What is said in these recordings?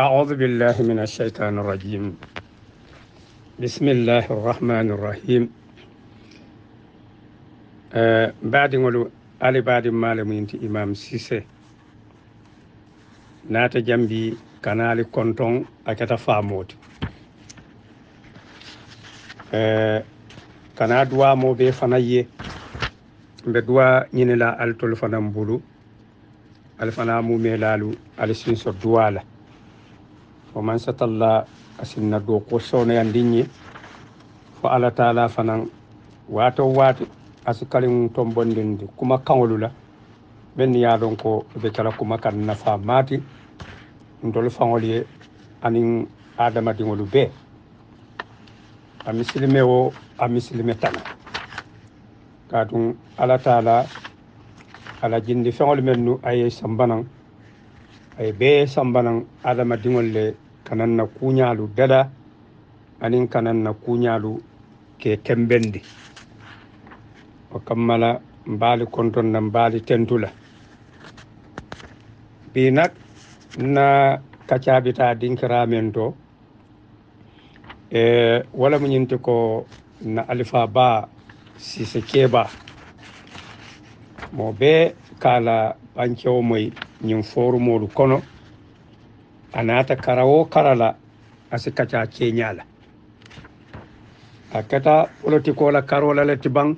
أعوذ بالله من الشيطان الرجيم بسم الله الرحمن الرحيم أه بعد ngolu ali badi malaminti imam sise nata jambi kanali konton akata famoti أه kana duwa mo be fana ye mbe duwa ñinila altol fana mbulu alfana mumelalu ala sinso duwa la wa man satalla asinna do ko sonoyandinñe fo allah taala fanan waato waati asi kalin tombondindi kuma kaŋolu la ɓen ya lon ko be tara kuma kan nafa maati ndol faŋol ye anin adamadiŋolu bee a misilime wo a misilime tana kaatu ala taala ala jindi feŋolu men nu a ye sambanaŋ ay be sambanan adamadiŋol le kanan na kuñaalu dada anin kanan na kuñaalu ke kembendi o kammala mbali konton na mbaali tentu la bii nak na kacaabitaa dinkiraamen to e ee, wala mu ñinti ko na alifa baa sise keba mo be kaa la ɓankewo moyi ñin fooru moolu kono a naata karawo karala a si kaca keñala a keta politikola karola letti ban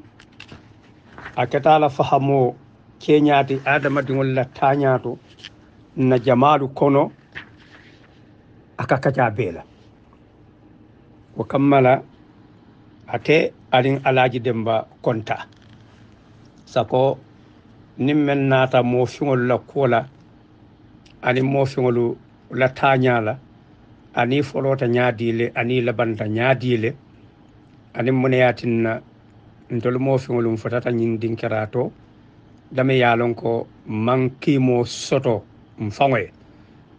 a ketala fahamo keñati adama diŋol la tañato na jamalu kono a ka kaca bela wo kammala ate aniŋ alaji demba konta sako nin men naata moofiŋol la kuola aniŋ moofiŋol la taaña la aniŋ folota ñaadii le aniŋ labanta ñaadii le aniŋ muneyaatiŋ na ntolu moofiŋolu um futata ñiŋ dinkeraato dame ye a loŋ ko maŋ kiimoo soto nfaŋo um ye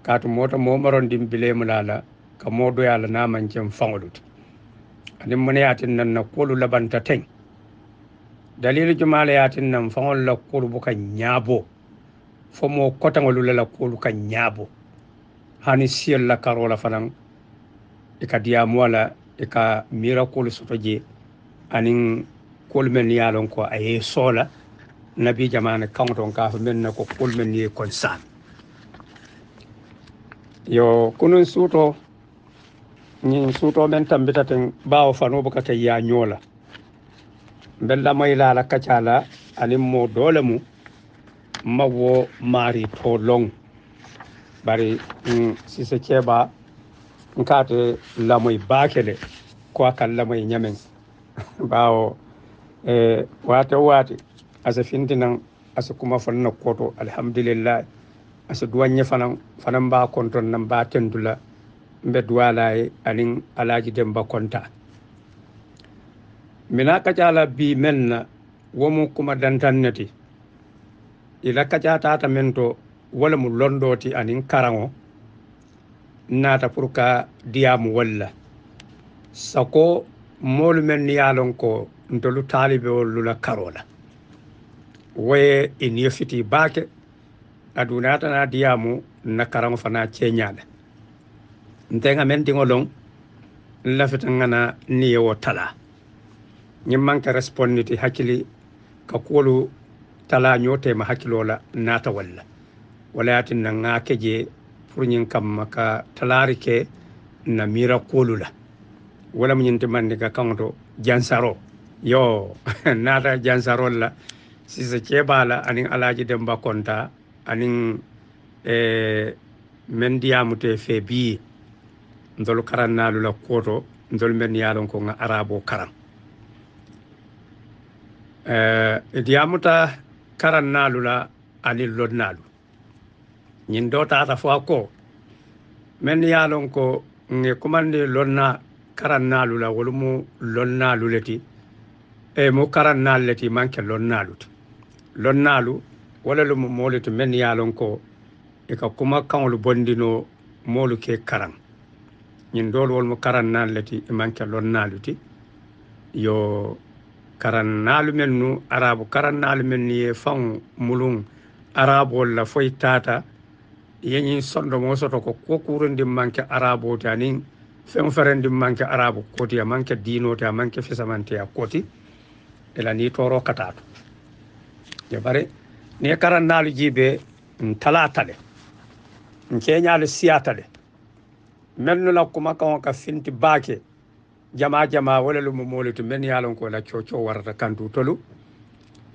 kaatu moo to moo marondiŋ bileemu la a la ka moo doyaa la niŋ a maŋ ke nfaŋolu ti aniŋ muneyaatiŋ naŋ na kuolu labanta teŋ dalilu jumala yatin nan fangol la kulu buka nyabo fo mo kotangol la kulu ka nyabo hani siyol la karo la fanan e ka diyamuwa la e ka mirakulu soto je anin kolu men ye lon ko a ye soo la nabi jamana kaŋoton kaa fo men na ko kolu men ye konsan yo kunun suuto ñin suuto men tambitaten baawo fano buka te ya ñoo la bellamayilala kacala anin mo dole mu mawo mari to long bari mm, sise keɓa nkate ba bakele ko la mai ñamen ɓawo e wate wate asa fintinan asa kuma fanna koto alhamdulillah asa duwanñe fanan fanan ba konton nan tendula mbe duwalaye anin alaji demba konta mina kacala bi men na womo kuma dantanneti ila kaca tata men to wala mu londoti anin karaŋo nata pour ka diyamu walla sako moolu men niya lon ko ntolu taalibewollu la karo la woye in yofiti baake adunatana diyamu na karaŋo fana ceñala nteŋa men diŋo loŋ lafita ŋana niyewo talaa ñiŋ manke respond ti hakkili ka kuwolu tala ñootema hakkiloo la naata wal la wala yaatin na ŋa ke je pour ñiŋ kamma ka talaari ke na miira kuwolu la wala mu ñiŋ ti mandi ka kaŋo to jansaro yo naata jansarol la sisa ceebaa la aniŋ alaaji demba konta aniŋ eh, men diyamute fee bii ndolu karannaalu la kuwo to ndolu men ye a lon ko ŋa araboo karaŋ Eh, diyamuta karan naalu la ani lon naalu ñin do taata fo ko men ye lon ko ŋe kumandi lonna karan naalu la eh, wolu mu lon naalu le e mu karan naalu le ti maŋ ke lon naalu ti lon naalu men ye lon ko i ka kuma kaŋolu bondino moolu ke karan ñin doolu wolmu karan naalu le ti i ke lon yo karan naalu men nu arabu karan naalu men nu ye faŋo muluŋ arabol la foyi taata yeñiŋ sondomo soto ko ko kurundi manke arabo ti aniŋ feŋ ferendi manke arabu koti a manke diino ti a manke fisamanteya koti ela ni toro katato je bare ni karan naalu jiibe n talata le n keñaalu siyata le mennu la kumakaŋo ka finti baake jama jama wolelu mo molitu men yalon ko laccoo coo warata kantu tolu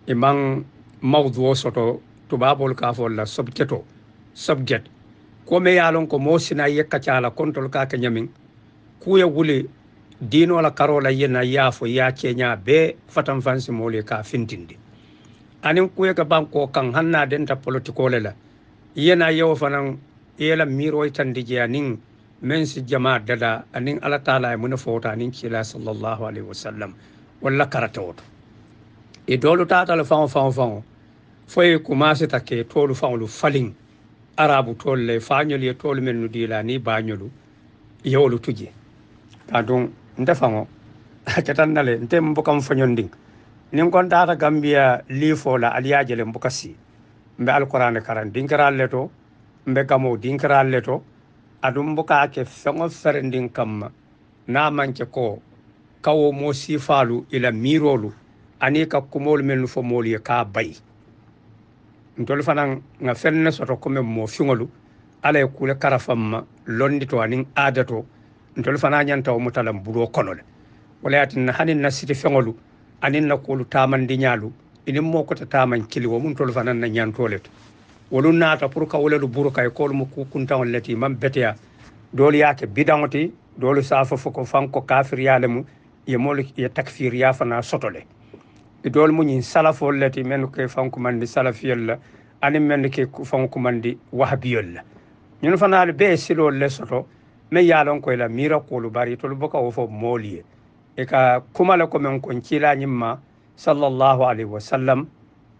e man mawdu o soto tubabol kafolla sobjeto sobjet komi yalon ko mosina yekka cala kontol kake ñamin kuya wuli dinola karola yena yaafo yaceña be fatan fansi moolu ka fintinde anin kuyaka banko kan hannadenta politique ole la yena yewo fanan yela miroy tandi jeya nin min si jama dada anin ala taala e muna fota anin kila sallallahu alaihi wasallam walla karata woto e dolu tatal fawo fawo fawo foye commence ta ke tolu fawo lu falin arabu tolu le fanyol ye tolu men nu dila ni banyolu yewolu tuje ta don nda fawo katan nale ntem bokam fanyol ding nin kon tata gambia lifo la aliyaje le mbokasi mbe alquran karan dinkral leto mbe gamo dinkral leto adun buka ake ke ferendin kama na manke ko kawo mo sifalu ila mirolu ani ka kumolu men fo moolu ye ka bayi ntolu soto kome mo fiŋolu ala ye kule londi to aniŋ adato to ntolu nyanta ñanta wo muta laŋ wala na siti fengolu aniŋ na kuolu inin iniŋ moo kota taamaŋ kili wo na wolu naata pour ka wolelu buru kay koolu mu kuntaŋol le ti maŋ beteya doolu ye a ke bidaŋo ti doolu saafa fo ko fanko kafiriya le mu ye moolu ye takfiriya fana soto le doolu mu ñiŋ salafolu le ti mennu ke faŋ kumandi salafiyolu la aniŋ mennu ke faŋ kumandi wahabiyolu la ñunu fana ali bee siloolu le soto meŋ ye a loŋ ko i la miirakuolu bari itolu buka wo fo moolu ye i ka kuma le ko meŋ ko n kiilaa ñiŋ ma sallallahu alayhi wa sallam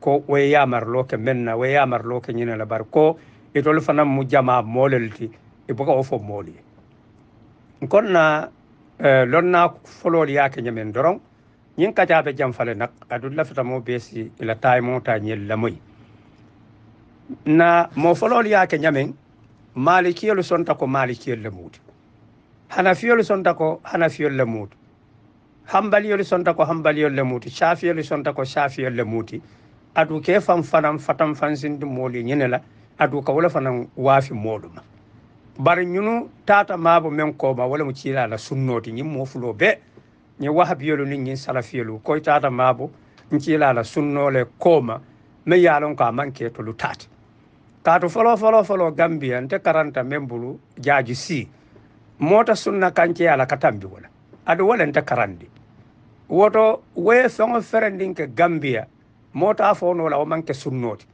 ko woye yamarlo ke men na woye yamarlo ke ñine la bari ko itolu fana mu jama moolel ti i buka wo fo moolu ye nkon na eh, lon na folol yaake ñamen doron ñiŋ kacaabe janfale nak adu lafitamo bee si ila taayimo ta ñel lamoyi na mo folol yaake ñamen maalikiyolu sonta ko maalikiyolu le muuti hanafiyolu sonta ko hanafiyolu le muuti hambaliyolu sonta ko hambaliyolu le muuti saafiyolu sonta ko safiyolu le muuti adu ke fan fanan fatam fansindi moolu ñene la adu ka wala fanan waafi moolu ma bari ñunu tata maabo men kooma wala mu ciila la sunnooti ñin moo fuloo bee ñin wahabiyolu ni ñin salafiyolu koy tata maabo n ciila la sunnoole kooma men ye ko a maŋ keetolu kaatu foloo foloo foloo gambiya nte karanta men bulu jaaji sii moota sunna kanceya ala ka tambi wala adu wala nte karandi woto woye ye feŋo ferendiŋ ke gambiya mota fono la o manke sunnoti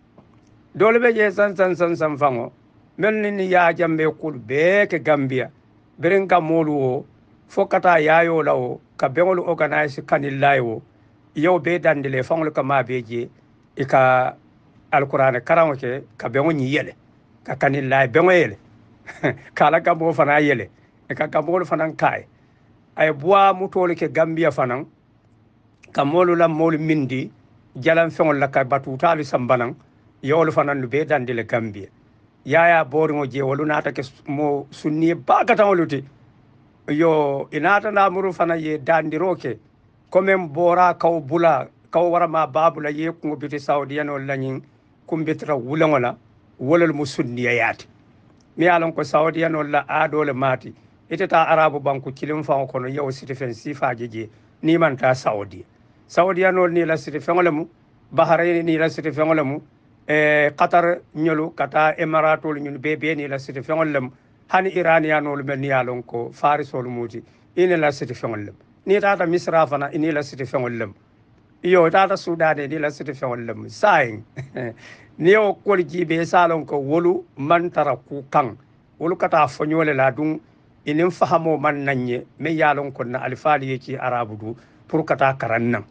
dole be je san san san san fango mel ni ya jambe kul be ke gambia birin ka molu o fokata yayo la o ka bengol organize kanillay o yow be le fangol ka ma be je e ka alqur'ana karaŋo ke ka beŋo ñiŋ yele ka kanilla ye beŋo yele ka ala gambo fanaŋ yele e ka gambolu fanaŋ kaye a ye buwa mutoolu ke gambiya fanaŋ ka moolu la moolu miŋ di jalan feŋol la ka batutaalu sambanaŋ yewolu fanaŋ nu bee dandi le gambie yaya booriŋo jee wolu naata ke mo ta baakataŋolu ti yo i naata naamuru fana ye daandiroo ke commen boora kaw bula kaw warama la ye kuŋo biti sawudiyanol lañiŋ kumbitira wulaŋo la wala mu sunniyayaati mi ye a loŋ ko sawudiyanol la aadoo le maati ite taa arabu banku kiliŋ faŋo kono yewo siti feŋ siifaaji jee ni man ta saudi. sawoɗiyanol ni lasiti feŋole mu baharayni ni la feŋole mu e katar ñolu kata émaratol ñun be be ni la siti feŋol lem hani iraniyanolu men ni ye lon ko farisolu muti ini lasiti feŋol lemu ni tata misra fana ini siti feŋol lem iyo tata sudane ni siti feŋol lem sayin ni yo kol jibe sa lon ko wolu mantara ku kaŋ wolu kata foñole la dun inin fahamo man nañe me ye lon ko na alifaali ye ci arabu du pour kata karan nan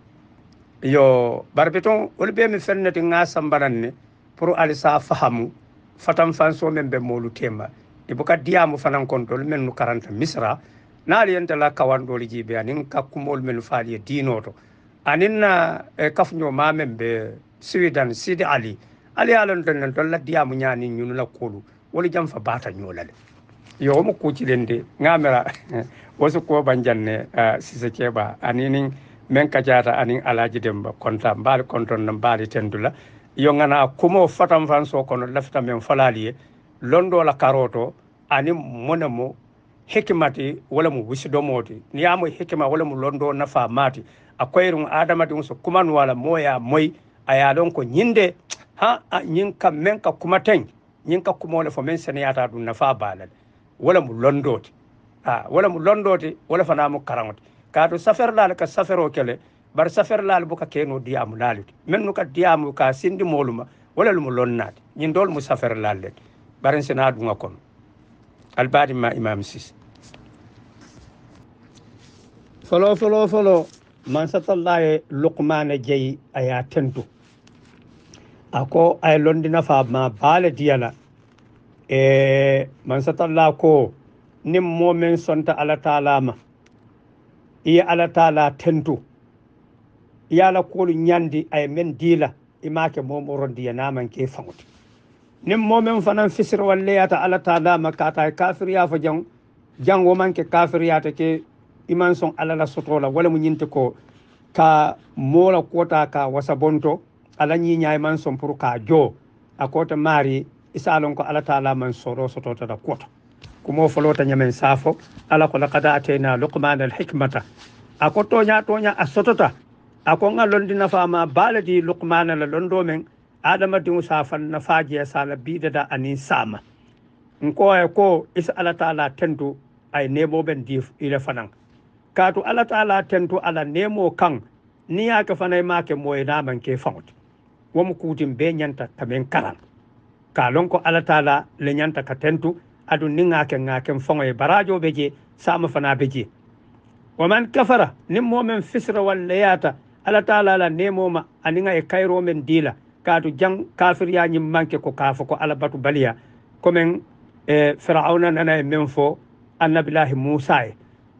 yo bar biton wol ɓe mi fennete ga sambaran ne pour alisa fahamu fatan fanso men ɓe molu tema e boka diyamu fanan kontol men no karanta misra naali yentala kawanɗoli jiiɓe anin kakkumol men faali e to anin na e eh, kafño mamen ɓe suwidan sidi ali ali alanton nen tolla diyamu ñani ñunula kolu wolu jam fa bata ñolale yo omo kucilen de gamira wasu ko banjanne uh, eh, sise keɓa aninin min ka jaata anin alaji demba konta mbaali konton no mbaali tendula yo gana kumo fatan fan so kono lafita men falali ye londola karoto anin monemo mo hikimati wala mo wisidomoti niyamo hikima wala mo londo nafa maati a koyrum adamadi so kuman wala moya moyi aya lon ko ñinde ha ñin kam men ka kuma kumaten ñin ka kumole fo men seneyata ɗum nafa baalal wala mo londoti a wala mu londoti wala fanamo karaŋote kaatu saferlaal ka saferoo kele bar saferlaal buka keno diyamu laaluti men nu ka diyamu ka sindi mooluma wala mu lonnaati ñin dool mu saferlaal le baren sina dunga kono albaadi ma imam sis folo folo folo man satallaye luqmane jeyi aya tentu ako ay londina maa ma baale diyala e man satalla ko nin momin sonta ala taalama iya ala tala tento iya la kolu nyandi ay men dila imake momoron na man ke fanguti nim momen fanan fisir walle ta ala tala makata kafir ya fa jang man ke kafir ta ke iman son ala la la wala mu nyinte ko ka mola kota ka wasabonto ala nyi nyaay man son pour ka jo akota mari isalon ko ala tala man soro ta da kota kumo folota ñamen saafo ala ko laqad ateyna luqmana alhikmata ako toña toña a sotota ako ŋa londi nafama baala di luqmana la londo men adamadiŋo safan nafaje sala bidada aniŋ sama nko ye ko is ala taala tentu ay nemo ben di ile fanaŋ kaatu ala taala tentu ala nemo kaŋ niŋ ye ke make ma ke moye naamaŋ ke faŋo ti wo mu kuutin bee ñanta ka lon ala taala le ñanta ka tentu a ni ŋaken ŋaken foŋo e barajo beje je sama fana beje je wa man kafara nin momen fisra walla yata ala taala la nemoma aninga e kayro men dila kaatu jang ya ñim manke ko kaafo ko ala batu baliya komin e firauna nana e men fo annabilahi musa e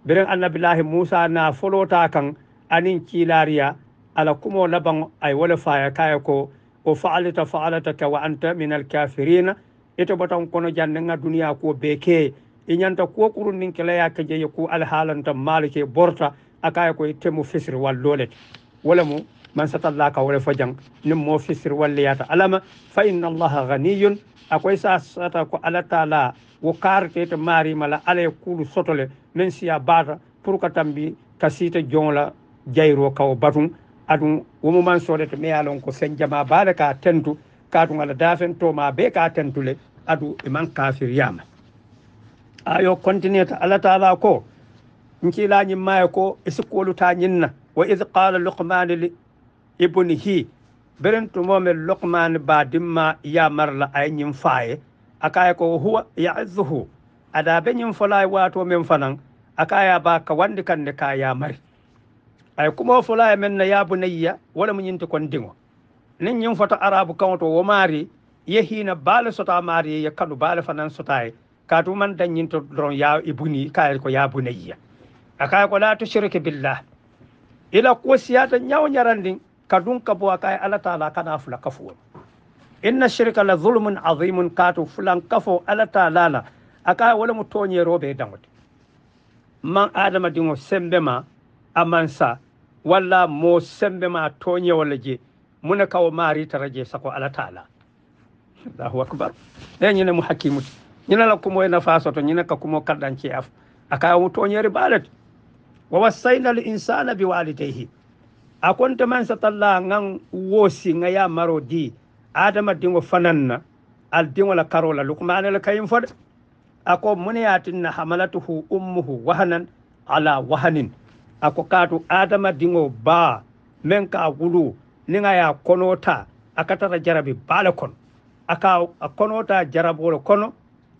biren annabilahi musa na folota kan anin kiilariya ala kumo laban ay wala faya kayako ko o fa'alata fa'alataka wa anta min kafirina. ita batan kono jannin a duniya ko beke inyanta ko kurun nin kila ya kaje ko alhalanta malike borta akaya ko temu fisir wallolet wala mu man ka wala fajan nim mo fisir walliyata alama fa inna allaha ghaniyun akwai sa sata ko ala taala wo karte to mari mala ala kulu sotole men siya bata pour ka tambi kasita jonla jayro kaw batun adun womu man sodete me yalon ko sen jama bada ka tentu ngala dafen toma be ka tentule adu iman yama ayo continue ta ala taala ko la nyi ñimmaye ko isikolu ta nyinna wa iz qala luqman li ibnihi beren tumome luqman ba dimma ya marla ay nyim faaye akay ko huwa ya'izuhu ada be nyim folay wato men fanan akaya ba ka wandi ne ka ya mari ay kuma folay men na ya bunayya wala mu ñinti kon dingo nin yin fata arabu kan wato ye hina bala sota mari ye kadu bala fanan sota ye kaatu man dañinto doron ya ibuni k'a ko ya bunayya yi ko la shirki billah ila kuwo siyata ñaw ñarandin kadun kabo akaye ala taala kana fula kafuwo inna shirka la zulmun azimun kaatu fulan kafo ala taala la akaye wala robe dan wata man adama adamadiŋo sembema amansa wala mo sembema tonye wala je muna kawo mari ta rage sako ala taala allahu akbar eh, ni ne mu ni na la kumo e nafa soto ne ka kumo ci af aka mu toñere balat wa wassayna al insana bi walidayhi a man satalla ngan wosi nga ya maro di adama dingo fananna al dingo la karo la lukumane la kayim fo ako mune na hamalatuhu ummuhu wahanan ala wahanin ako kaatu adama dingo ba men ka wulu a ye a konota a ka tara jarabi baa le kono a ka a konota le kono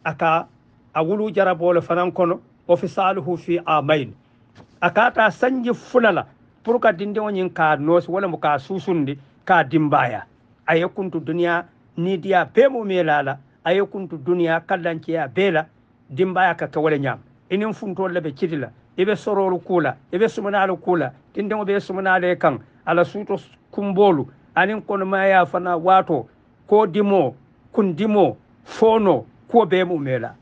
a ka a wulu le fanaŋ kono wo fisaaluhu fi a ka taa sanji fula la pour ka dindiŋo ñiŋ ka noosi wo lemu ka suusundi ka dimbaaya a ye kuntu duniyaa ni bee mu mee la la a ye kuntu duniyaa kallanciya bee la dimbaaya ka ke wo le inin le be cidi la ibe sorolu kula ibe sumunalu kula tindengo be sumunale kan ala suto kumbolu anin kono maya fana wato ko dimo kun dimo fono ko be mu mela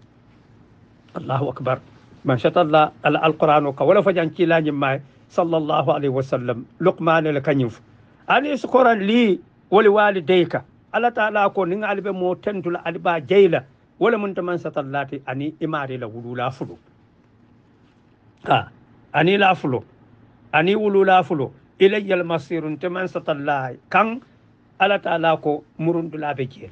allahu akbar man shatalla al alquran ka wala fajan kilani ma sallallahu alaihi wasallam luqman al kanyuf ani sukuran li wali walidayka ala ta'ala ko nin albe mo tentula alba jayla wala mun taman satallati ani imari la wulula fudu a ani lafulo ani wulu lafulo ilayyal masirun teman satallahi kan ala taala ko murundulaɓe jeeri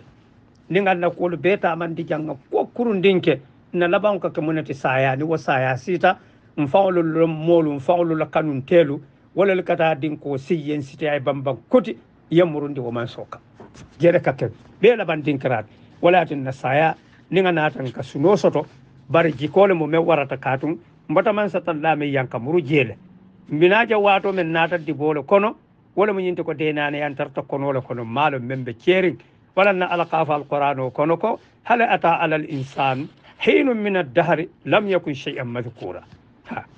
ndin anna kuwolu be tamandi janga ko kurundinke na laban ka ke munati sayani wa saya sita n faŋolu lo moolu n faŋolu la kanun telu wala le ka taa din ko siyen sita ay bamban koti ye murundi wo man soka jere ka ke be laban din kiraat wala yatin na saya ni ŋa naatan ka suno soto bari jikole mu me warata katun. mbota man satalla min yankamuru jeele mbinaje wato men nataddi boole kono wala mo ko denani an tarta konole kono maalo men be ceerin walanna ala kaafa alqouran o kono ko hala ata alal insanu hiinu min addahari lam yakun chey an madcoura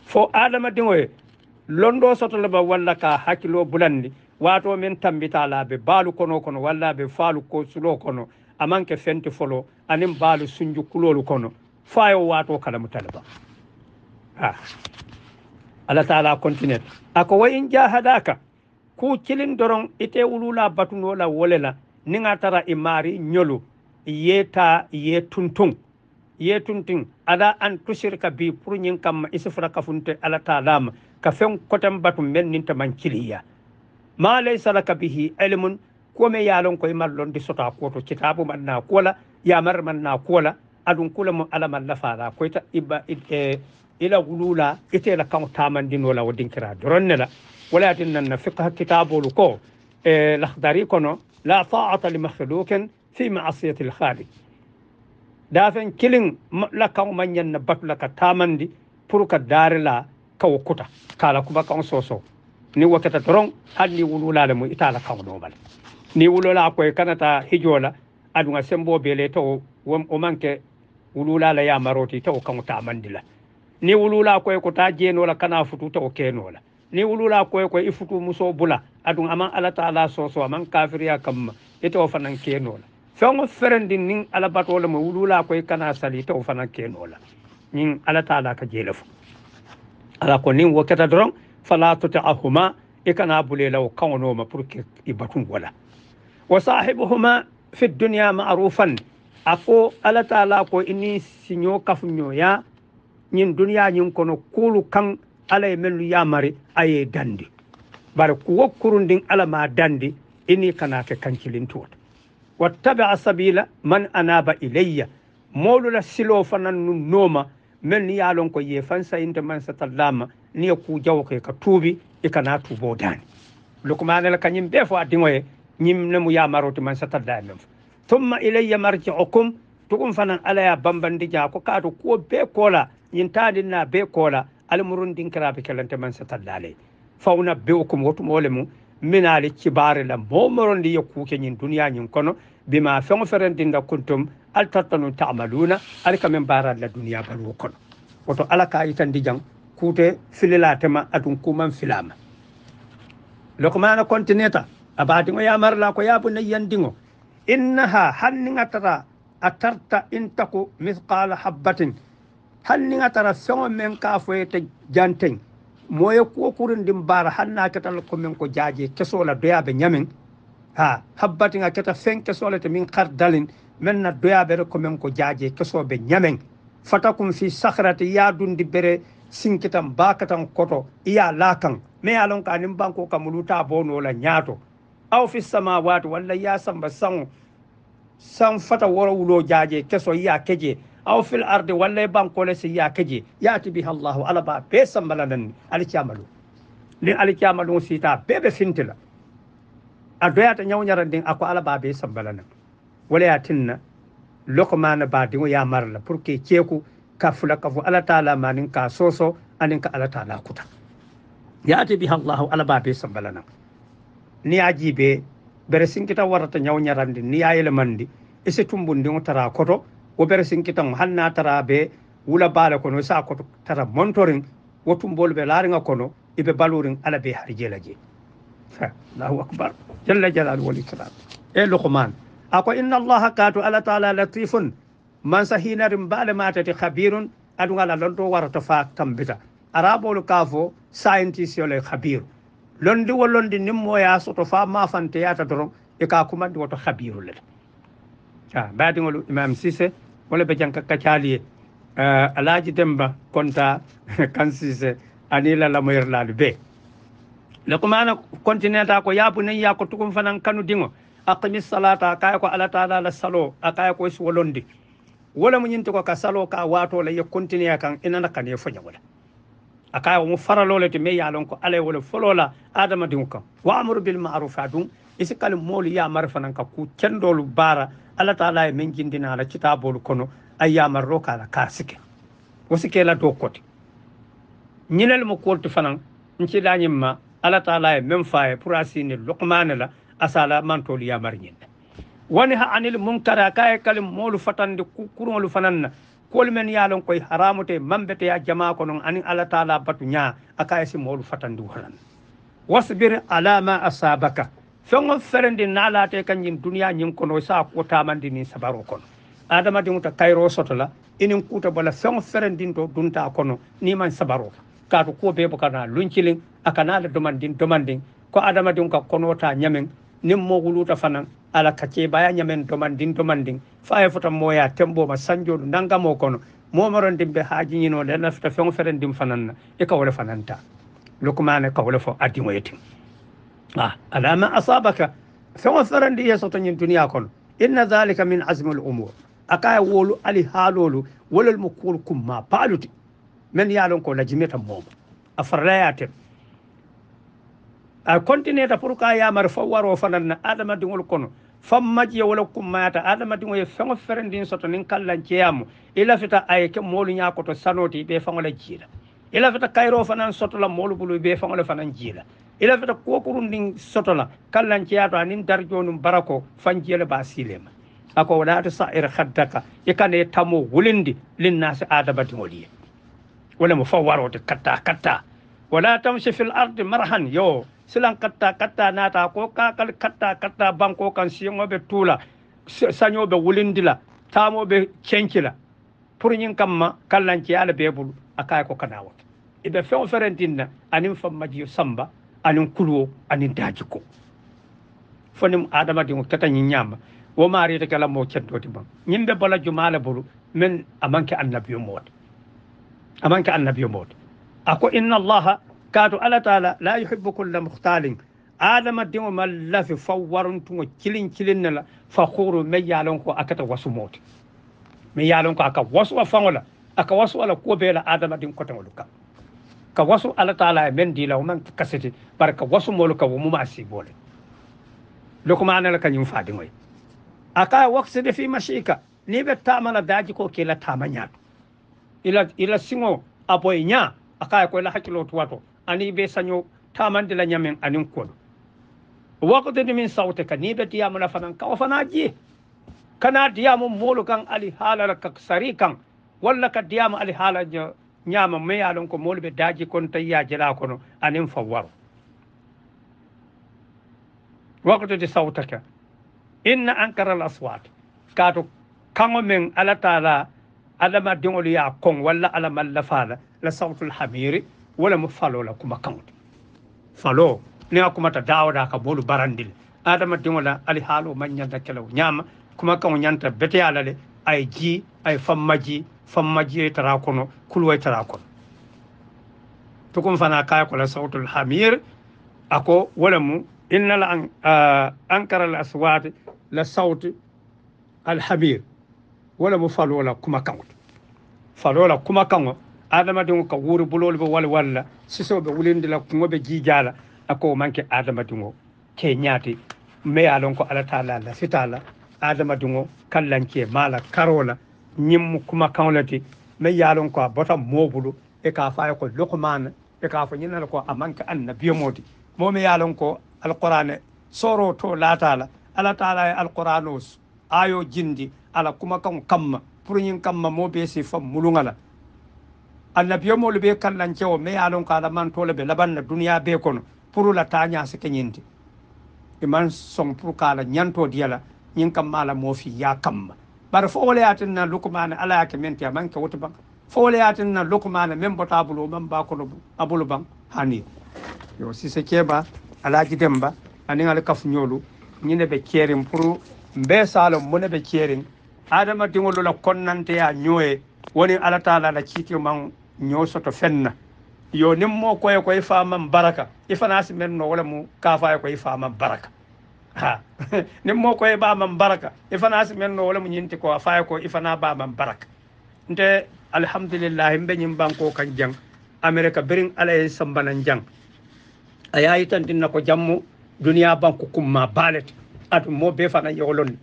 fo adama diŋo e londo sotolema walla ka hakkilo bulandi wato men tambita laɓe baalu kono kono walla ɓe faalu kosulo sulo kono amanke fenti folo anin baalu sunju kulolu kono fayo wato kalamu talaba ah ala taala continent ako wa in jahadaka ku kilin doron ite wulula batunola wolela niŋa tara i nyolu yeta ye ta ye tuntun ada an tushirka bi pur nyin kam i ka funte ala ka fen koten batum men ninta man kiliya ma laysa laka bihi ilmun ko me yalon koy mallon di i sota koto to man na kola ya la yamari maŋ naa kuwo kula mu ila gulula ite la kan tamandin wala wadin kira doronne la wala tinna fiqh kitabul ko lakhdari kono la ta'ata li makhluqin fi ma'asiyati al-khaliq dafen kilin la kan manyan na batula ka tamandi pour ka darila kaw kuta kala kuma kan soso ni wakata doron hanni wulula le mu itala kan do bal ni wulula ko kanata hijola adunga sembo bele to o manke wulula la ya maroti to kan tamandi la ni wulula koye ko ta jeenola kana futu tawo kenola ni wulula koye ko i futu muso bula adun aman ala taala soso aman kafiriya kamma itawo fanan kenola feŋo ferendi nin ala bato le wulula koye kana sali itawo fanan kenola ñiŋ ala taala ka jeele ala ko niŋ wo keta doroŋ fala tutiahuma i kana bule la wo kaŋo pour que i batun wo wa sahibuhuma fi dunia marufan a ala taala ko ini niŋ siñoo kafuñooya ñin duniya ñin kono kulu kan ala ye mennu yamari aye dandi bari kuwo kurundin ala ma dandi ini kana ke kancilintuwota wattabaa sabila man anaba ilayya moolu la siloo fanaŋ nu nooma meŋ ni ye a loŋ ko ye faŋ sayinta maŋ satallama niŋ ye kuu jawo ko i ka tuubi i kana naa tuuboo daani lukumaane la ka ñiŋ bee fo a diŋo ye ñiŋ ne mu ye a ti maŋ satalla ye meŋ fo tumma ilayya marjiukum tugun fanaŋ ala ye a bambandi jaa ko kaatu kuwo bee kola yintadinna be kola almurundin kiraɓe kelante man satallale fawna bewkum wotumole mu minaali cibare la momorondi yo kuke ñin duniya ñin kono bima feŋo ferendinga kuntum al nun tamaluna ali kamen barat la duniya baluwo kono woto ala ka yitandi jang kute fililatema atun kuman filama lokmana kontineta abatiŋo yamarla ko yabuna yandiŋo innaha hanniŋa tata a tarta in taku mithqala habbatin nga tara feŋo meŋ ka fo yete janteŋ moye kuwokurindin baara hanna keta la ko meŋ ko jaaje keso la doya be ñameŋ ha nga keta feŋ keso le te miŋ har dalin meŋ na doya bere ko meŋ ko jaaje keso be ñameŋ fatakum fi sahrati ya dundi bere sinkitan bakatan koto iya lakan me ye lon ka banko ka muluta bono la nyato. aw fi samawati walla ya samba saŋo san fata woro wulo jaje keso iya keje aw fil ardi walla e bankole si ya keje yaati biha llahu ala ba be sambalananni aliciyama ɗum ndin aliciyama ɗum siita be ɓe fintila a doyata ñawñara ndin ako ala ba be sambalanan wala ya tinna lokomana badiŋo ya marla pour que ceeku ka fula ka fo ala taala manin ka soso anin ka ala taala kuta yaati biha llahu ala ba be sambalanan ni ya jiibe bere sinkita warata ñawñarandi ni ya yelemandi isi tumbundiŋo tara koto operation kitan hanna tara be wula bala kono sa ko tara monitoring wotum bol be laringa kono ibe balurin ala be harje laje Allahu akbar jalla jalal wal ikram e luqman ako inna allaha katu ala taala latifun man sahinarin bala matati khabirun adu ngala lonto warata fa kambita arabolu kafo scientist yole khabiru londi wo londi nimmo ya soto fa mafante yata doron e ka kumandi woto khabiru leta Ah, baatiŋolu imam sise wo le be jaŋ ka kacaali ye eh, alaaji demba konta kaŋ sise aniŋ la lamoyirilaalu bee le kumana kontinenta ko yaabu nañ yaa ko tukum fanan kanu diŋo aqimi salata a kaye ko ala taala la salo a kaye ko wolondi wala mu ñinti ko ka salo ka waato la ye continue kan inana kan ye foñawo la a kaye mu faralo le ti mais ye lon ko ala ye wala folo la adamadiŋo kan wa amuru bil maruf a dun isi kali moolu yamari fanan ka ku cendolu baara ala taala ye min jindina ala kitaabolu kono a yamarro ka kasike kar ke la dokoti ñinel mo kolti fanan ncilañim ma ala taala ye min faye pour a sini la asala mantolu yamar ne wani ha anil munkara ye kalim moolu fatande kuroŋolu fanan na men ye lon koy haramute mambete ya jama konon ani ala taala batu ña a kaye si moolu fatandi waran wasbir ala ma asabaka feŋo ferendi naalate ka dunya duniya ñin kono sa kutamandi nin sabaro kono adamadiŋo ta kayiro soto la inin kuta bala feŋo to dunta kono ni man sabaro kaatu kuwo bee bokana lunciliŋ a kana la domandin ko adamadiŋo ka konota ñameŋ niŋ moo wuluta fanaŋ ala ka ceebaya ñameŋ domandin domandin fo a ye fota mooya tembo ma sanjolu nangamoo kono momorondin be haaji ñinoo le nafita feŋo ferendiŋ fanaŋ na i ka wo le fanaŋ ta ka wo le fo adiŋo ye tiŋ ah alama asabaka feŋo fereŋ ndi ye soto ñiŋ duniyaa kono inna dhalika min azmi lumur a ka ye wolu ali haaloolu wolol mu kuolu kumma paalu ti meŋ ye a loŋ ko la jimeta mooma a faralaya tem a kontineta pour ka yamar fo waro fanaŋ na adamadiŋolu kono fammaji ye wala kummayata adamadiŋo ye feŋo ferendiŋ soto niŋ kallanceyamu i lafita a ye ke moolu ñaa koto sanoo ti i be faŋo la jii la i lafita kayiroo fanaŋ soto la moolu bulu i be faŋo le fanaŋ jii la ila feta kokurun ɗin sotola kallanceyato anin dar jonum bara barako fanciyele ba silema ako wala ta sa'ir khaddaka ikane tamo wulindi linnasi adabati ye wala mu fawaro ta katta katta wala tamshi fil ard marhan yo silan katta katta nata ko kakal katta katta banko kan tula sanyo siyoŋoɓe tuula sañoɓe wulindila tamoɓe cenkila pour ñin kamma ci ala bebul akay ko kana wota iɓe feŋo ferentinna anin fammajiyo samba anin kulwo anin dajiko fonim adama dimo tata ni nyama wo mari ta kala mo kento ti baŋ ñiŋ bala jumaa buru bulu amanke annabiyo mod amanke annabiyo mod ako inna allah kaatu ala taala la yuhibbu kull mukhtalin adama dimo lafi fo waruntuŋo kiliŋ kiliŋ ne la fa kuuru meŋ ye a loŋ ko akata wasu mod me yalon ko aka wasu fa faŋo aka wasu ka ko bela adama bee ko adamadiŋ koteŋolu ka wasu ala taala ya men dila o man kasete bar ka wasu molu ka wumu ma sibole lokuma anala ka nyum fadi ngoy aka waqsi de fi mashika ni be tamala daji ko kila tamanya ila ila singo aboy nya aka ko la hakilo to wato ani be sanyo tamande la nyamen anin kodo waqti de min ka ni be tiya mala fanan ka ofana ji kana diyamu molu kan ali halala ka sari kan walla ka diyamu ali halala ñama me ya lon ko molu ɓe daaji kon tawi ya jela kono anin fa waro waktude sawtaka inna ankara l aswat to kaŋo men ala taala adama diŋolu ye a koŋ walla alla mallafa la la sawtul hamiri wala mu falo la kuma kan ti falo niŋ a kumata daawoda ka moolu barandi le adama diŋo la ali haaloo maŋ ñanta kelewo ñaama kuma kaŋo ñanta beteya la le ay ji ay fammaji fammaji e tara kono way tara kono kum fana ko la sautul hamir ako walamu inna la an, uh, ankara al aswat la saut al hamir walamu falola kuma kangoto falola kuma kango dingo ka wuri bulol be wali wali la be wulindi la kuŋo be jiijaa la a ko wo maŋ ke adamadiŋo me ye ko ala taala la sitala la adamadiŋo kallankee maala karoo la ñiŋ mu kumakaŋo le ti meŋ ye a loŋ ko a bota moo bulu e ka a fo a ye ko lokumaana e ka a fo ñiŋ na le ko a maŋ ke annabiyomoo ti moo meŋ ye a loŋ ko alqurane sooroo to laata la alla taala ye alquranoo ayo jindi ala kumakaŋo kamma pour ñiŋ kamma moo bee si fo muluŋa la annabiyomolu be kallancewo meŋ ye a loŋ ko ala maŋ to le be labaŋ na duniyaa bee kono pour la taa ñaasi ke ñiŋ ti i maŋ soŋ pour ka a la ñantoo diya la yin kan mala mofi ya kamma bar fowle yatin na lukmana ala ya kemen ta manke wutu ban fowle yatin na lukmana men bota bulu man ba ko abulu ban hani yo si se ba ala jidem ba ani al kaf nyolu nyine be kerin puru mbe salo mune be kerin adama dingolu la konnante ya nyoe woni ala taala la citi man nyosoto fenna yo nim mo koye fa baraka ifana simen no wala mu kafa koye faman baraka ha nin mo koye baaman baraka ifana si men no wala mu ñinti ko faye ko ifana baman baraka nte alhamdulillahi mbe ñin banko kan jang america berin ala ye sambanan jang a yayi tantin na ko jammu duniya banko kumma balete atu mo be fana yewolon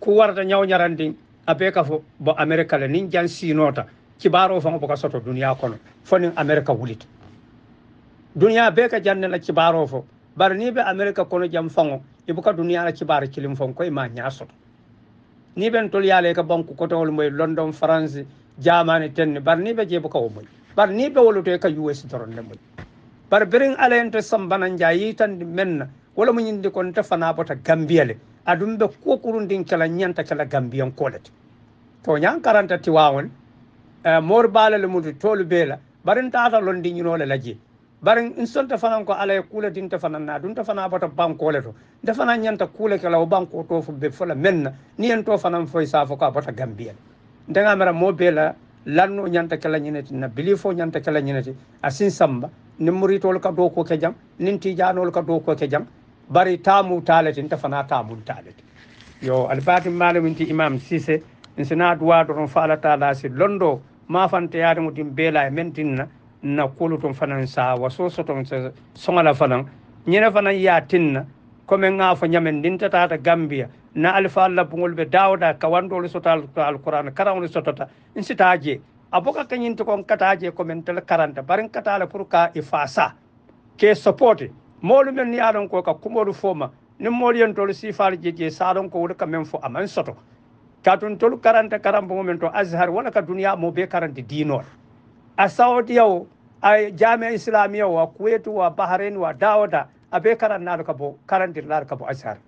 ku warata ñaw ñarandin a be ka fo bo america la nin jang sinota kibaro fanga boka soto duniya kono fonin america wulit duniya be ka janne la kibaro fo bari ni be america kono jam fango ibuka duniya la kibar kilim fon koy ma nyaaso ni ben tol yaale ka banku ko tol moy london france jamani tenni bari ni be je buka o moy bari ni be wolote ka us doron le moy bari berin alente sambana njayi tan menna wala mu ñindi kon te fana bota gambia le adum be ko kurundin kala nyanta kala gambian kolete to nyan karanta tiwawon uh, eh, mor bala le mudu tolu bela barin tata londi ñinole laji bari in sonta fanan ko ala kula dinta fanan na dunta fana bata banko le to da fana nyanta kula kala o banko to fu be fola menna ni en to fanan fo sa fo ka bata gambia danga mara mo bela lanno nyanta kala nyinati na bilifo nyanta kala nyinati asin samba ni muritol ka do ko ke jam nin tijanol ka do ko ke jam bari tamu talati ta fana tamu talati yo albati ti imam sise in sina duwa do fa ala taala si londo ma fante yaade mudim bela e mentinna na kolu ton fanan sa waso so ton songala fanan ñene fanan ya tinna comme nga fo ñamen dinta tata gambia na alfa allah bungol be dawda ka wandol so tal alquran karawol so tata insitaje aboka kanyinto kon kataje komen tel karanta barin katala pour ka ifasa ke supporte molu men ni adon ko ka kumolu foma ni molu yon tol sifal jeje sadon ko ka men fo aman soto katun tol karanta karam bo men to azhar wala ka duniya mo be karanta dinor a saudiya o ay jamia islamia wa kuwait wa bahrain wa dawda abe karannaɗo ka bo karandirlaɗo ka bo asar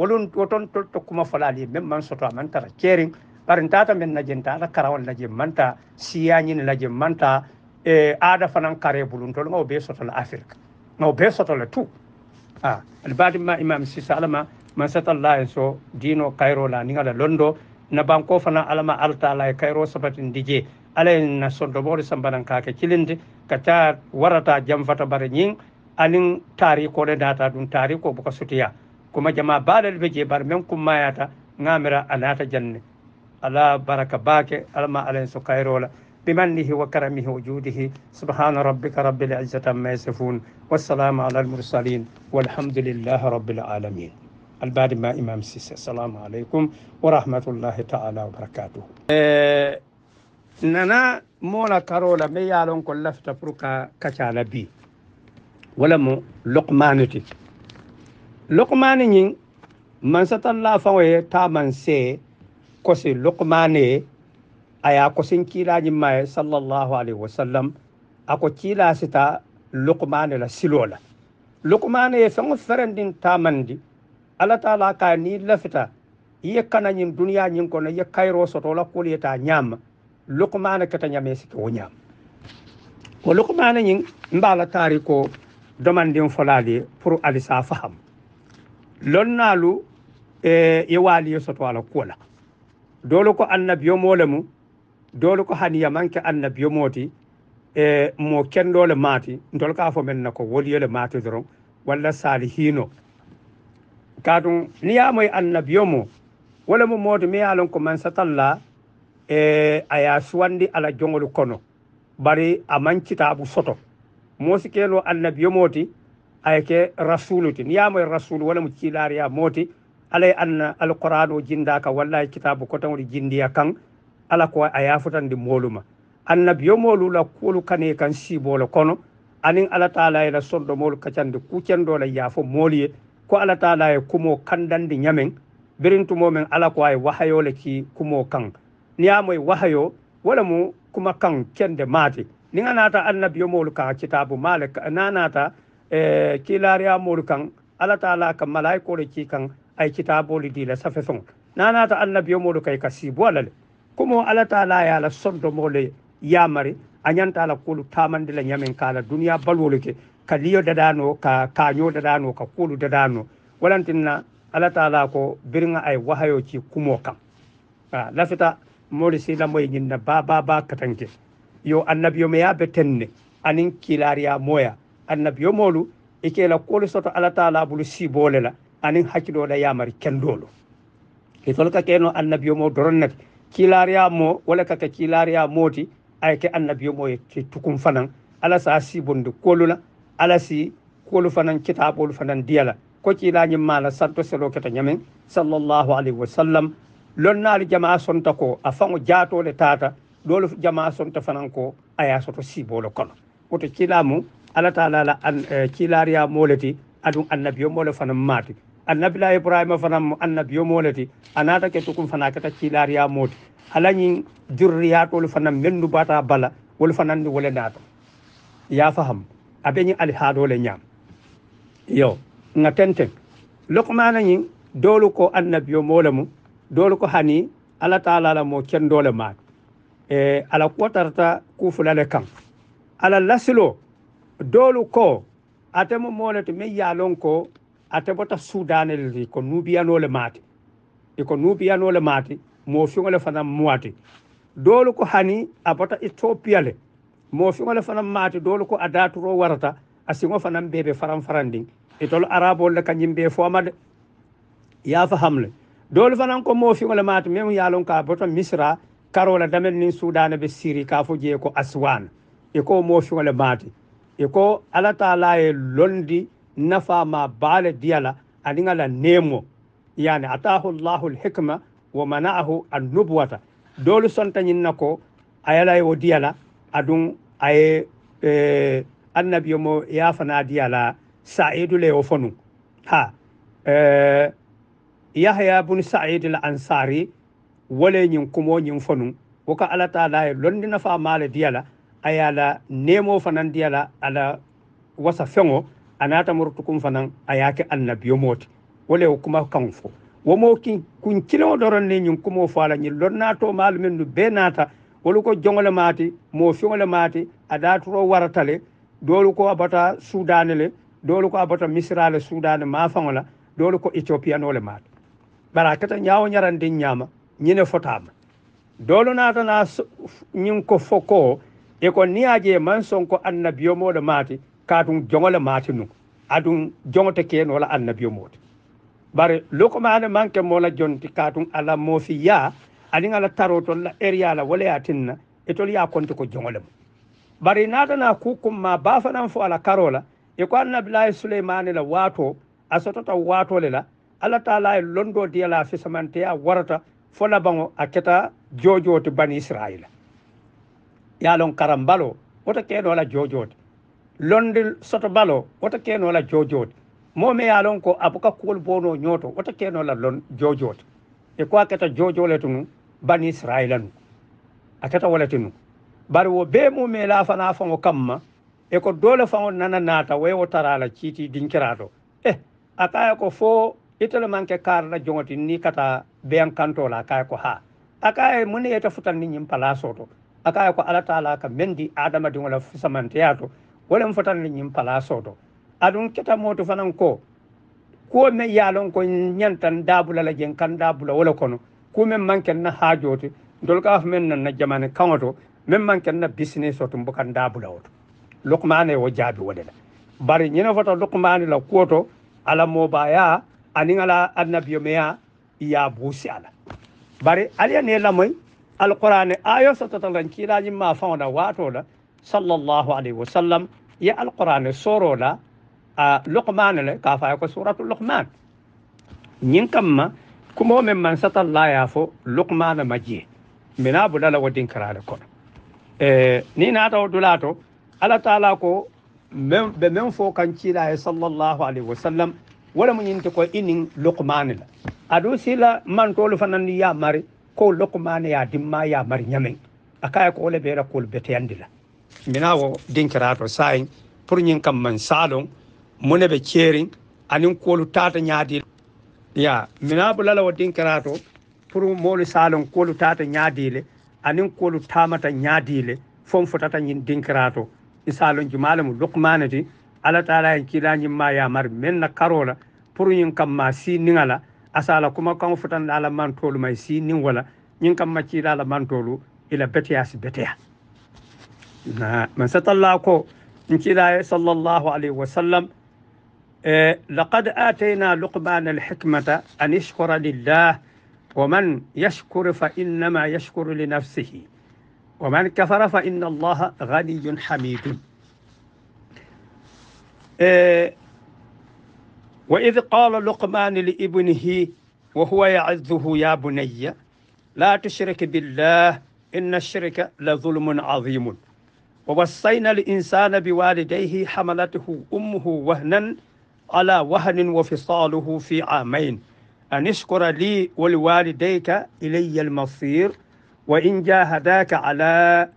wolum woton to kuma folali men man soto aman tara ceering ɓarin tata men min najinta ala karawal najin manta siyañin najin manta e aada fanan kare buluntol ngawo be sotola afrique ngawo be sotola tout a albadima imam sisa alama man satalla e so dino kayro la ningala londo na banko fana alama alta ala e kayro sabatin dije ala en na sondoɓoɗo sambanan kake cilinde kaca warata jamfata bare ñing anin tariko le data dun tariko buka sutiya kuma jama balal be je bar men kummayata ngamira anata janne ala baraka bake alma alen so bimanihi بمنه وكرمه وجوده سبحان ربك رب العزة عما يصفون والسلام على المرسلين والحمد لله رب العالمين البعد ما إمام سيسي السلام عليكم ورحمة الله تعالى وبركاته nana mola karola me yalon ko lafta pour ka kacala bi wala mo luqmanati lokmani ñin man satalla faŋo ta man se kosi lokmane ye a ye a kosin ma ye sallallahu alaihi wasallam ako kila sita lokmane la silola la fa ye feŋo ta mandi alla taala ka ni lafita i ye dunya ñin duniya ñin yekairo i soto la kulu nyama lokumana kata ñamee si ke wo ñaam wo lokumana ñing mbaa la taari ko domandin folaali pour alisa faham lonnaalu e ye waali ye soto ala kuwo la doolu ko annabiyomoo le mu doolu ko hani yamanke annabiyomoo ti e mo kendoo le maati ntol kaa fo men na ko woliyo le maati doron walla saali hiino kaatum ni yaa moye annabiyomoo wo le mu moo ti mi ye a lon ko mansatalla e a ya suwande ala jogol kono bari a mancitaɓu soto mosikeno annabiyo moti ayke rasulu ti niyamo e rasulu wala mo cilariya moti alay anna alquran o jindaka walla kitabu kotawoɗi jindiya kan ala ko a yafutande moluma annabiyo molula kuolu kane kan sibolo kono anin alatala ena sonɗo molu kacande kucendola yafo moliye ko alatala e kumo kandande ñamen berintumomen ala ko ay wahayole ki kumo kan niya mai moy wahayo wala mu kuma kan kende maati ni nga naata annabiyo moolu ka kitabu malik na nata e kilari moolu kan ala taala ka malayikoolu ki kan ay kitabu li la safe feŋo na nata annabi moolu kan i ka siibu alla le komo alla taala ya a la sondomoo le ya mari ñanta a la kuolu taamandi la nyamen kala duniya balwolu ke ka liyo dadaano ka kanyo dadano ka kulu dadano walantin ala taala ko birnga ay wahayo ci kumoo kaŋ ah, lafita moɗo silamoye ñinna ba ba ba katanke yo annabi yomi yaɓe tenne anin kilariya moya annabi yomolu e kela kolo soto ala talabulu sibole la anin hakkiloɗa yamari kendolo e tolka keno annabi yomo doronnete kilariya mo wala kaka kilariya moti ayke annabi yomo e tukum fanan ala sa sibonde kolula ala si kolo fanan kitabolu fanan diyala ko kilañim mala santo seloketa ñamen sallllahu alayhi wa sallam lonnaali jamaa sonta ko a faŋo jaatoole taata ɗoole jamaa sonta fanan ko a ye soto siiboole kono woto cilaamu alla taala la an cilaariyaa eh, mooleti aɗum annabiyomoole fanan maati annabila ibrahima fanan mo annabiyomoole ti a naata ke tukum fana kata cilaariyaa mooti ala ñiŋ durriyaatoolu fanan mennu bata bala wolu fanan ni wole naata yaafa ham a be ñiŋ alihaadoole ñaam yo nŋa tenteŋ lokmaana ñiŋ doolu ko annabiyomoole mu dole ko hani ala taala la mo kendole maɗo e eh, ala kotarta kufulale kan ala lasilo doolu ko atemo molete min yalon ko atebota sudanel li ko nubiyanole maate iko e nubiyanole maate mofiŋole fana muwate doolu ko hani abota ethiopia le mofiŋole fana maate dolu ko adaturo warata asiŋo fana bebe faran faran din itol e arabol le kañim be e foma de yafa dole fanan ko mofiŋole mata mem yalon ka boto misra karola damen nin suudana ɓe syri ka fo jeeye ko aswan eko mofiŋole mate eko alatala ye londi nafa ma baale diyala aniŋala nemo yani atahu llahu lhikma wo manaahu annubwata dolu sonta ñinna ko ayala wo diyala aɗum aye annabi yomo yafana diyala saidule o fonu ha eh, yahya bun sa'id al ansari wole ñin kumo ñin fonu woka ala taala londi londina fa maale diyala ayala nemo fanan diyala ala wasa feŋo anata murtukum fanan ayake annabiyo moti wole kuma kaŋ fo womo kin kun kiliŋo doroŋ ni ñiŋ kumo fo a lonnato maalu meŋ nu bee naata wolu ko joŋo le maati moo fiŋo le maati a daaturo doolu ko abata bota sudaani le doolu ko a bota misira le sudaani ko ethiopiyano le maati bara kata nyaran ñarandin nyama nyine fotam dolo tana nyin ko foko e ko niaje man son sonko annabiyo moɗo maati katum jongole mati nu adum jongote ken wala annabiyo modo bare maana manke mola jonti katum ala mofiya ya ala ngala taroto la area la wala atinna e tol ya konti ko jogole na bare natana kukum ma nan fo ala karola e ko la suleymani la waato a sotota waatole la alla taala e londo ala fisamanteya warata fo labaŋo a keta joojoti bani israila ye lon karam balo woto keno la joojoti londi soto balo woto keno la joojoti moo me ye lon ko abuka kuwol bono ñooto woto keno la lon joojoti e ko a keta joojo le tunu bani israila nu a keta wo le tinu bari wo bee mu me la fana faŋo kamma e ko dole faŋo nana naata wo ye wo tara la ciiti dinkirato e eh, a kaya ko fo itele manke karla jongoti ni kata beyan kantola kay ko ha akay mune yeta futan ni nyim palaso to akaye ko ala taala ka mendi adama dingola fusamantiyato wala mo futan ni nyim palaso to adun keta moto fanan ko ko me yalon ko nyantan dabula la jen kan dabula wala kono ko men manken na hajote dol ka men nan na jamane kangoto men manken na business oto mbukan dabula oto luqmane wo jabi wala bari nyina fata luqmane la koto ala mo baya anin ala annabiyomeya busiala busi bari aliya ne lamoy alqur'ani ayo sototolan kiilaji ma fawna watola sallallahu alayhi wasallam ya alqur'ani sorola a luqman le ka faya ko suratu luqman ñin kamma kumo men man satalla ya fo luqman maji mina bulala wadin karale kono e ni natawo dulato ala taala ko men men fo kan ciilaye sallllahu alayhi wasallam wala mu ñinti ko inin luqman la adu sila mantolu fanandi ya mari ko luqman ya dimma ya mari ñamen akaya ko wole ɓeera kol beteyandi la minawo dinkirato sayin pour ñin kam man salon mune ɓe ceerin anin kolu tata ñaadi ya mina bulala wo dinkirato pour moolu salon kolu tata ñaadile anin kolu tamata ñaadile fon fotata ñin dinkirato isalon jumalamu luqmanati ala taala hen kilañimma yamar men na karola pour yin kam ma si niŋa la asala kuma kam futan a la tolu may si niŋ wala ñiŋ kam ma ci a la tolu ila beteya si na man satalla ko ci nkiilaye sallallahu alayhi wa sallam لقد آتينا لقمان الحكمة أن يشكر لله ومن يشكر فإنما يشكر لنفسه ومن كفر فإن الله غني حميد وإذ قال لقمان لابنه وهو يعظه يا بني لا تشرك بالله إن الشرك لظلم عظيم ووصينا الإنسان بوالديه حملته أمه وهنا على وهن وفصاله في عامين أن اشكر لي ولوالديك إلي المصير وإن جاهداك على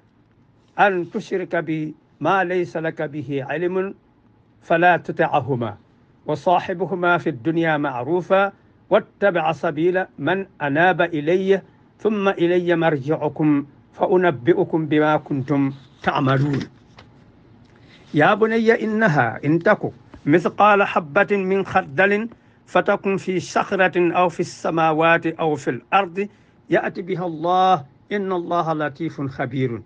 أن تشرك بما ليس لك به علم فلا تطعهما وصاحبهما في الدنيا معروفا واتبع سبيل من أناب إلي ثم إلي مرجعكم فأنبئكم بما كنتم تعملون يا بني إنها إن تك مثقال حبة من خردل فتكن في صخرة أو في السماوات أو في الأرض يأتي بها الله إن الله لطيف خبير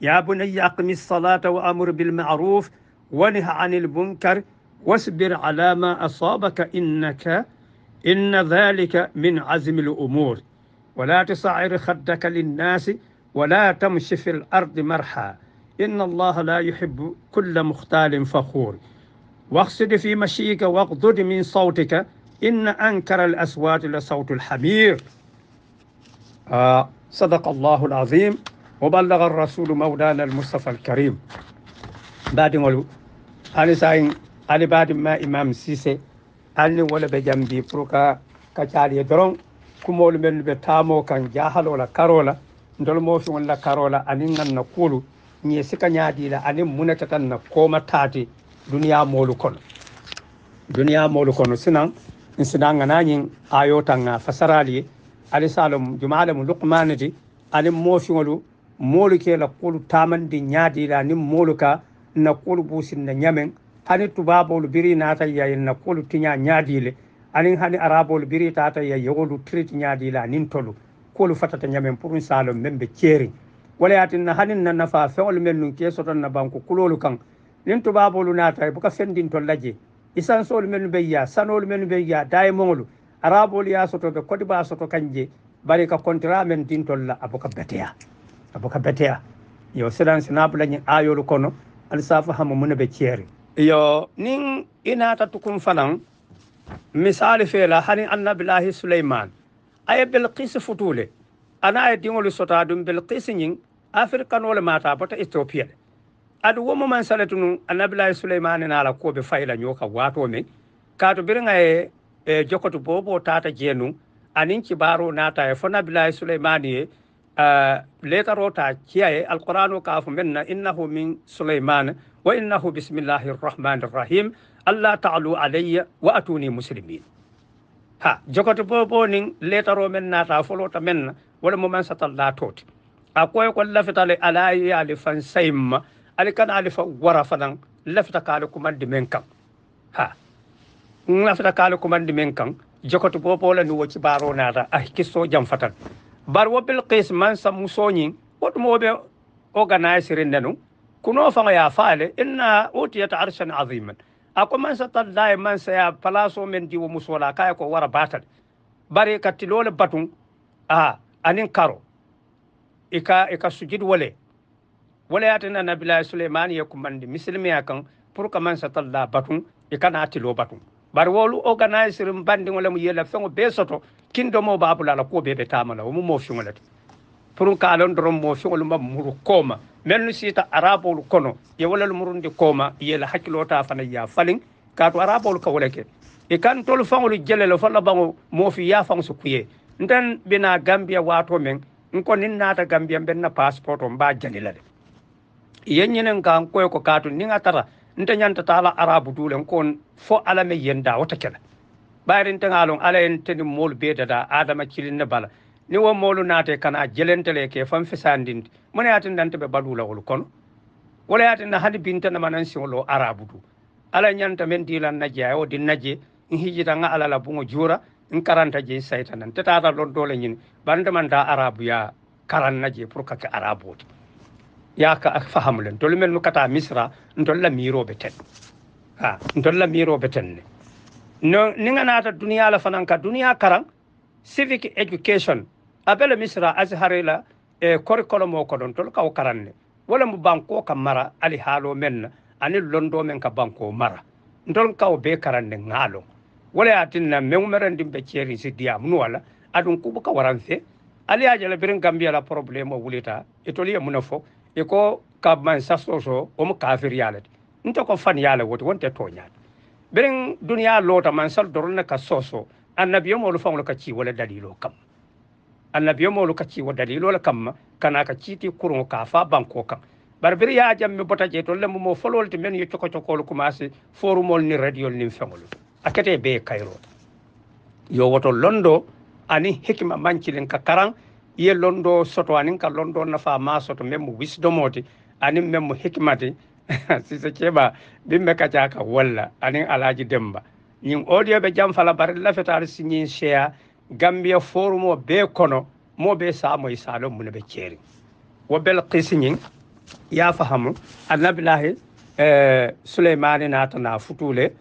يا بني أقم الصلاة وأمر بالمعروف ونه عن المنكر واصبر على ما أصابك إنك إن ذلك من عزم الأمور ولا تصعر خدك للناس ولا تمش في الأرض مرحا إن الله لا يحب كل مختال فخور واقصد في مشيك واغضض من صوتك إن أنكر الأصوات لصوت الحمير آه صدق الله العظيم وبلغ الرسول مولانا المصطفى الكريم بعد مولو أنا سعيد ali baadi ma imam sise ali wala be jambi pour que ka caaliye doron kumolu men be taamo kan jahalola karola fi wala karola ani nan na kuolu ñe sika la ani munata tan na kooma taate duniya molu kon duniya molu kon sinan n sinan ŋanañin ayo tan ŋa fasarali salum ali luqmanati ani mo anin wala molu ke la kuolu taamandi la ni molu ka na kulu busin na nyamen hani tubabolu biri nata yaye nakolu tiña dile anin hani arabolu biri tata ya yogolu triti ñaadile anin tolu kolu fatata ñamen pour salon men ɓe ceeri wala na hanin na nafa feŋolu men ke soton na banku kulolu kan nin tubabolu nata buka to laje sol men be ya sanol men ya dai dayemoŋolu arabolu ya soto ɓe kodiba soto kanje bari ka kontra men la abuka beteya abuka beteya yo sidan sinabulañin ayolu kono alisafa hamu mun ɓe yo nin i naata tukum fanaŋ misali fee la hani annabilahi suleiman a ye belkisi futuu le ana a ye diŋolu sota duŋ belkisi ñiŋ afirikano le maata a bota etiopiya le adu wo mu maŋ sele tunu annabilahi suleimani naa la kuo be fayi la ñoo ka waatoo meŋ kaatu biriŋa ye eh, jokotu booboo taata jee nu aniŋ cibaaroo naata ye fo nabilahi suleimani ye uh, letaroo taa ciya ye alkuranoo ka fo meŋ na innahu min suleimane وإنه بسم الله الرحمن الرحيم الله تعلوا علي وأتوني مسلمين ها جوكت بوبونين ليترو من ناتا فلوتا من ولا ممن لا توت أقوى يقول لفتا لألاي يالي فانسيم ألي كان ألي فورا فنان لفتا كالي كمان من كان ها لفتا كالي كمان دي من كان جوكت بوبولا نوو بارو ناتا أحكي سو جم فتن بار وبالقيس من سمسونين وتمو بي organize rindanu كنوفا يا فالي إن أوتيت عرشا عظيما أكو من ستال داي من سيا بلاسو من ديو مسولا كايكو ورا باتل بري كتلول باتون آه أنين كارو إكا إكا سجد ولي wala ya tana nabila suleiman ya kumandi misilmi ya kan pour que man satal la batun e kana tilo batun bar wolu organizer bandi wala mu yela fengo be soto kindo mo babula la ko be be tamala mu mo fi ngala pour ka lon drom mo fi ngol ma muru koma melnu sita arabolu kono ye walal murundi koma yela hakkilota fana ya falin kaatu arabolu ka wole ke e kan tolu faŋolu jele lo falla baŋo moofi ya su kuye nten bina gambia waato meŋ nko nin naata gambia mben na passporto mba jani la de ye ñinen ka ko ko kaatu niŋa tara nte ñanta ala arabu dule nko fo ala me yenda wota kela bayri nteŋa loŋ ala ye nteni moolu bee dada adama cilin ne bala ni wo moolu naate kana a jelentele ke fan fesandindi mona yaati nante ɓe baɗulawol kono wala yaati na hade bintanamanan siolo arabe du ala ñanta men dilan naje a o din naje n hijitanga alala bugo juura n karanta je saytanan tetata loddole ñin ɓande manta arabe ya karan naje pour kake arabe ode yaka fahamulen tolu mel nukata misra n tolla miroɓe ten a n tolla miroɓe tenne no ni ganata duniya la fanan ka duniya karan civic education abele misra azharila e korikolomo ko ɗon tol kaw karanne wala mu banko ka mara ali haalo men ani londo men ka banko mara ndon kaw be karanne ŋaalo wala ye tinna meŋ merendin ɓe ceeri si diyam nu wala aɗum kuɓo ka waran ali ye jala birin gambiya la probléme o wulita itolu ye muna fo i ko ka man saso so omo kafiriyala de nte ko faniyala woti wonte toñade birin duniya lota man sal dorol ka soso annabiyo molu faŋolu ka ci wala dalilo kam annabiyomolu ka ciwo dalilol kamma kana ka ciiti kuruŋo ka fa banko kaŋ bari biri ye jamme bota je to lemu mo folol ti men ye cokocokolu kumasi forumol ni radiol nin feŋolu a kete bee kayro yo woto londo ani hikima mancilin ka karan ye londo soto anin ka londo nafa ma soto men mu wisdomoti anin men mu hikimati sise keɓa bimme kaca ka walla anin alaji demba ñin audio ɓe jam fala bari lafetaari siñin seya gambiya forum o be kono mo samo e mo isalo no be ceeri wo bel ya fahamu annabilahi eh, nata na futule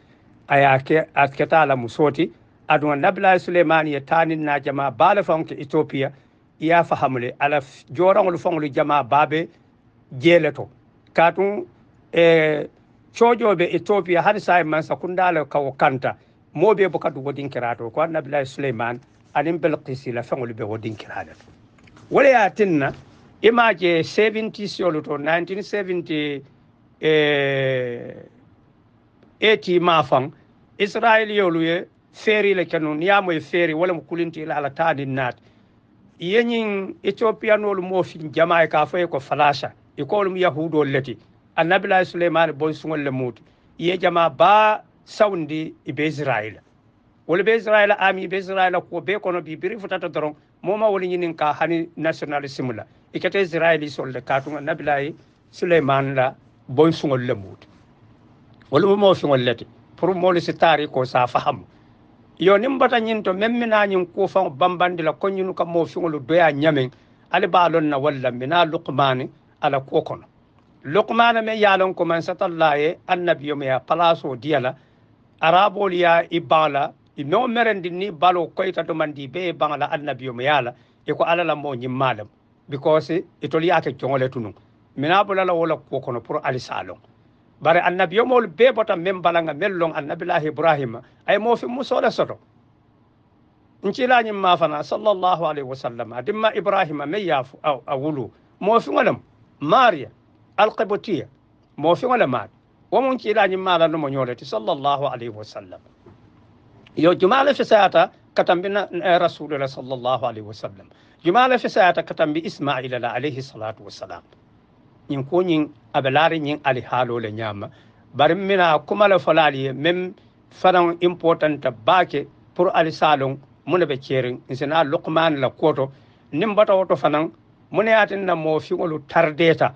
aya ke atketala mu sooti adu annabilahi souleymani ye taninna jama baale fanke éthiopia yafahamule ala joraŋolu faŋolu jama baabe jeele to katum e eh, coƴoɓe éthiopia hade sa e mansa kundala kawo kanta mo bo kadi wodin kirato ko annabilahi souleymane anin belkisi la feŋolu be wo dinkira le to wole ye a na i ma je 70siyolu to 1970 eh, 80 maa faŋ israiliyolu ye la le kenu ni ye mɔ moyi feeri wo lemu kulinti la a la taaniŋ naati ye ñiŋ ethiopia moo fiŋ jama ye ka fɔ e ye ko falasa i ko yahudu yahudoolu le ti annabilahi suleimani bonsuŋolu le muuti i ye jama ba sawundi i be israila wolu be israila ami be israila kuwo be kono bi biri futata doron moma wolu ñinin ka hani nationalisme la i kete israili solde katunga nabilayi suleiman la boy suŋol le muuti wolu mu moo suŋol leti pour moolu si taari ko sa fahamu yo niŋ bata ñiŋ to meŋ mina ñiŋ kuo faŋo bambandi la ko ñinu ka moo suŋolu doya ñameŋ ali be a loŋ na walla mina lukumani ala kuo kono lukumana meŋ ye a loŋ komansatalla ye annabiyo me ye palaasoo diya la araboolu ye i baŋ la ime o merendin ni balo koyta domandi be bangala annabiyo mo yaala eko alala mo ñimmalem because itol yaake joŋole tunum mina bulala wola kuwo kono pour alisalon bare annabiyomol be bota men balanga men lon annabilahi ibrahima ay mofi musole soto ncilañim ma fana sallallahu alayhi wa sallam adimma ibrahima men yaafu a wulu mofiŋolem maria alkibotiya mofiŋole maat womon cilañim mala numo ñoleti sallallahu alayhi wa sallam yo jumale katam bi eh, rasulullah sallllahu alayhi wa sallam jumale fesata bi ismaila la alaihi salatu wassalam ñin ko nyin aɓe laari ali ali le nyaama bari mina kuma la falali mem faran importante baake pour ali salon mune be cerin sina luqman la koto bata woto fanan mune na mo fiŋolu tardeta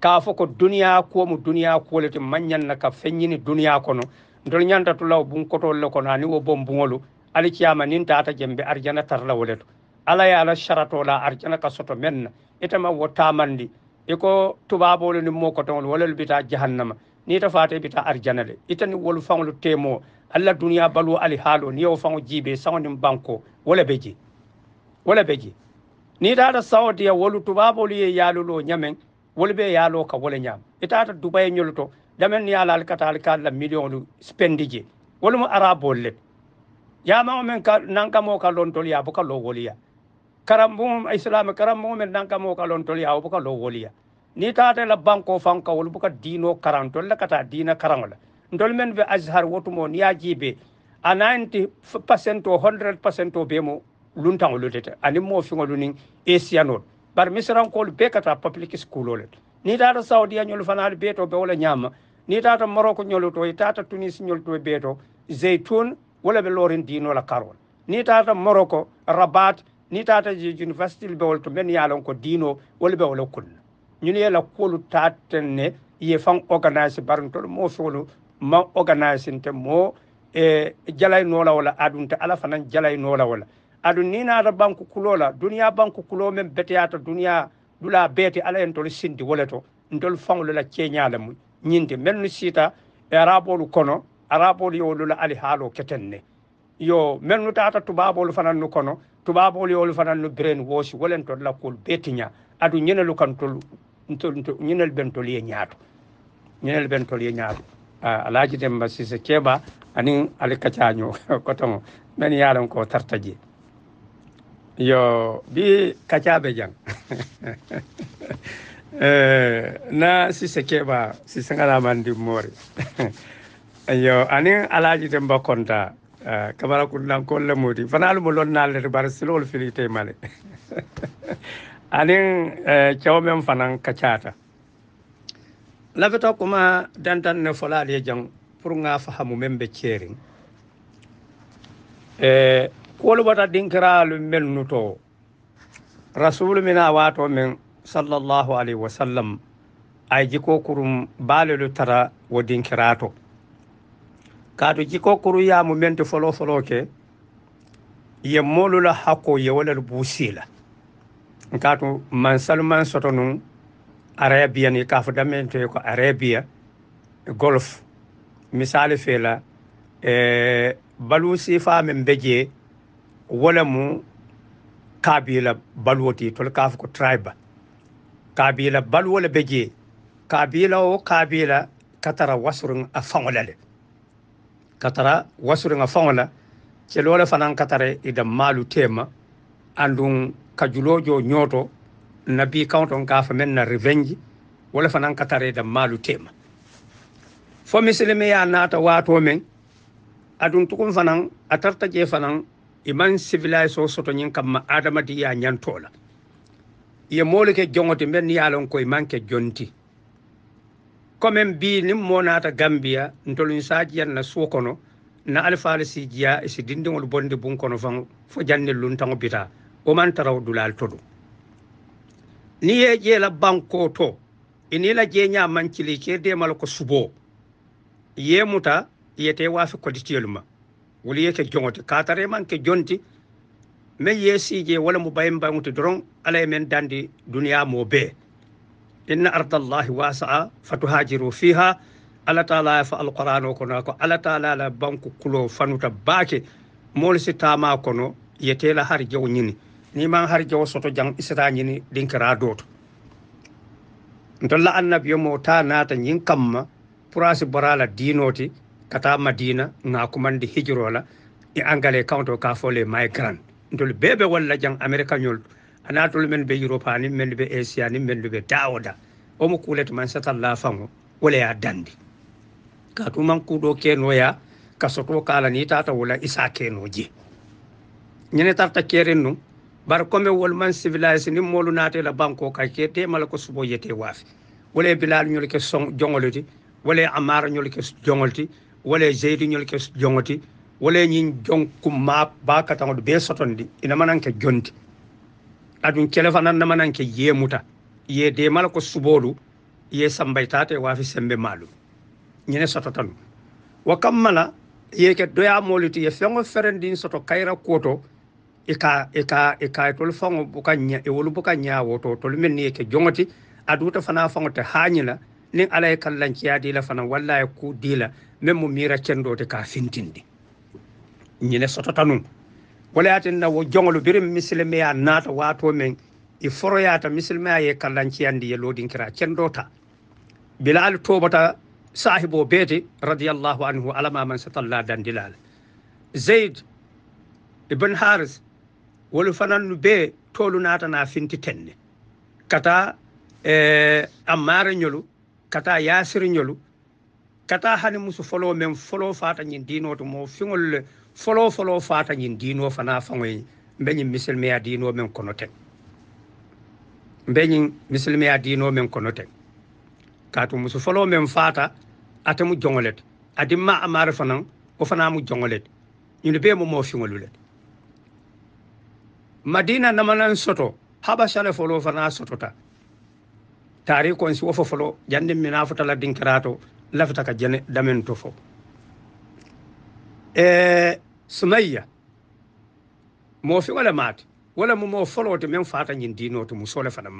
ka fo ko duniya ko mu duniya ko le te manyan na ka feññini duniya kono ndol ñandatu law bum kotol le kono hani wo bom bugolu ala ciyama nin tata jembe ardiana tarlawole to ala ye ala saratola ardiana ka soto men na itama wo tamandi eko tubabole ni mo kotoŋol wolel bita jahannama nita fate bita ardiana le itani wolu faŋolu temo allah duniya balu ali haalo ni yewo faŋo jiibe saŋo nin banko wole be je wole be je nitata sawodiya wolu tubabolu ye yaalulo ñameŋ wolu be yaalo ka wole ñama itata dubaye ñolu to ለምን ያል አልቀት አልካለ ሚሊዮኑ ስፔንድጂ ወልሙ አራ ቦልን ያማው ምን ናንቀሞ ካሎን ቶል ያቡ ካሎ ወልያ ከረምቡም ኢስላም ከረምቡም ናንቀሞ ካሎን ቶል ያቡ ካሎ ወልያ ni tata la banko fanka wol buka dino karanto la kata dina karangola ndol men be azhar wotumo ni ajibe a 90% o 100% o be mo luntan o lutete ani mo fi ngolu ni esianol bar misran ko be kata public school ole ni tata saudiya nyol fanal be to be wala nyama ni tata maroco ñolito e tata tunis ñolito e ɓeeto zeytun wala ɓe loren dinola karol ni tata maroco rabat ni tata université bewol to men yalon ko dino wala ɓe wola kunna ñun yela kolu taten ne ye fan organise barntoɗo mo folo ma organise nte mo e jalaynola wola adunte ala fanan jalaynola wola adun ni nata banque kulola duniat banque kulo men beteyata duniat dula beete ala en tol sindi wole to ntol fanlola ceñale mum ñinde melnu siita e araɓolu kono araɓolu yo lula ali haalo keten ne yo melnu tata tubaɓolu fanan nu kono tubaɓolu yolu fanan nu brain wosi wolen to lakkol betiña adu ñenelu kantol ñinel bentol ye ñaato ñinel bentol ye ñaatu alaji demba sise keɓa ali alikacaño kotomo men yalan ko tartaji yo bi kacaɓe jang Eh, na sise keɓa sise ngalaman dimmore yo anin alaji ten mbakkonta eh, kamara kurnankol lemodi fana alumo lonnallete bara silol filite male anin eh, cewo men fanan kacata lafeto kuma dantan ne folaali e jang pour nga fahamu men ɓe ceerin e kowolu wata dinkiralu men nuto rasulu mina wato men sallllahu alayhi wa sallam ay jikokurum baalelu tara wo dinkirato kaatu jiko kuru yaamu mente folo folo ke ye moolu la hakko ye wo lelu buusii la kaatu mansalu man soto nun arabian ye kaafu damente ko arabia golf misali fee la eh, baluu siifaa meŋ be jee wo le mu kaabila baluwo ti tolu kaafu ko tribe kabila balwol be je kabila o kabila katara wasurin a fangola le katara wasurin a faŋola celo le katara ida malu tema andun kajulojo ñoto nabi kawton ka men na revenge wala fanan katare da malu tema fo misilime ya nata wato men adun tukun fanan atarta je fanan iman civilization soto nyin kamma adamadi ya nyantola ye moolu ke joŋote mbeŋ ye a loŋ koye maŋ ke jonti komeŋ bii niŋ moo naata gambiya ntoluŋ saajiyaŋ na suo kono na alifaalu si jiya si dindiŋolu bondi buŋ kono faŋ fo janni luntaŋo bita wo maŋ taraw dulaalu to do niŋ ye jee la bankoo to i niŋ la jeeñaa maŋ cili i kee deema la ko suboo ye muta ye yete waafi koditiyolu ma wolu ye ke joŋo ti ka a tara i maŋ ke jonti meŋ ye siijee wo le mu bayimbaŋo ti doroŋ ala ye men dandi duniya mo bee inna ardallahi wasaa fatuhajiru fiha ala taala ya fa alqur'ano kono ko ala taala la banku kulo fanuta baake moolu si taama kono yetela har jaw ñini ni man har jaw soto jang isra ñini dinkara doto ntolla annabiyo mo ta naata ñin kamma purasi borala diinoti kata madina nga kumandi hijiro la e angale kawnto ka fole migrant ntol bebe walla jang americañol hanatolu men be europe ni men be asia anin men be dawoda omo kulete man satalla fango wala ya dandi ka tuman kuɗo kenoya ka soto kala ni tata wala isa kenoje ñene tarta keren num bar comme wol man civilise ni molu naate la banko ka ke temala ko subo yete waafi wala bilal ñol ke son jongoloti wala amara ñol ke jongolti wala zeydi ñol ke jongoti wala ñin jonkum ma ba katangodo be sotondi ina mananke jonti aɗum kele fanan namananke yemuta ye demala ko suboɗu ye sambaytate wafi sembe maɗum ñene sotota nu wo kammala yeke doyamolitu ye feŋo ferendin soto kayra kuwoto e ka ika e ka e tolu faŋo buka ña wolu buka ñawoto tolu men ni yeke joŋoti aduta fana faŋo te hañila niŋ alla ye kallanciya dila fana walla ye ku dila meŋ mo mira cendo te ka fintindi ñene sotota nuŋ wala ya tinna wo jongolu birin misilme ya nata wato men i foro ya ta misilme ya kallan ciyandi ya lodin kira cendota bilal tobata sahibo bete radiyallahu anhu alama man satalla dandilal zaid ibn haris wolu fanannu be tolu nata na finti tenne kata eh, ammara ñolu kata yasir ñolu kata hani musu folo men folo fata ñin dinoto mo fiŋol folo folo fata nyin dino fana fangoy mbenyin misilmeya dino men kono ten mbenyin misilmeya dino men kono ten kaatu musu folo men fata ate mu jongolet adi ma amare fanan o fana mu jongolet ñun be mo mo fiŋolu le madina namanan soto habasale folo fana sotota taari konsi wo fo folo jandi mina futa la dinkirato lafita ka jene damen to fo eh, sumayya moo feŋo le wala mu moo foloo te meŋ faata ñiŋ diinoo to musoo le fanaŋ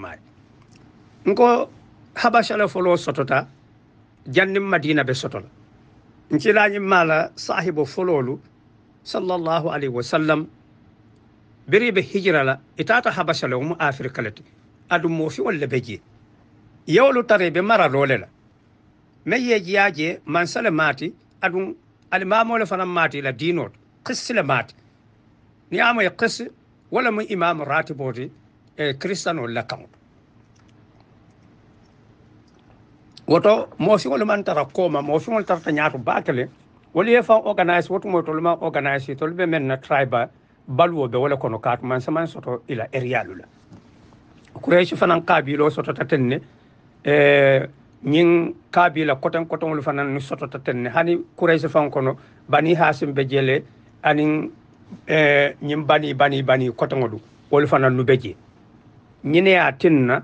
nko habasa le foloo sotota janniŋ madina be soto la ncilañiŋ maa la sahibo foloolu sallallahu alayhi wa sallam biri be hijira la itaata habasa le wo mu afirika le ti aduŋ moo fiŋolu le be jee yewolu tara i be mara loo la meŋ ye jiyaa jee mansa le maati aduŋ la diinoo to qissi le maate ni amoye qissi wala mo imamu ratibode e christianol la kaŋoto woto wala man tara kooma wala tarata ñaato baakele wala ye faŋ organise wotu moy tolu maŋ organise tolu be meŋ na triba balwo be wala kono kaatu maŋ samaŋ soto i la eriyalu la kureysi fanaŋ soto sotota teŋ ne ñiŋ kaabiila koteŋ koteŋolu fanaŋ nu sotota teŋ ne hani kureysi fan kono bani hasim be jele anin eh, ñin bani bani bani kotoŋolu wolu fana nu be je ñine ye a tin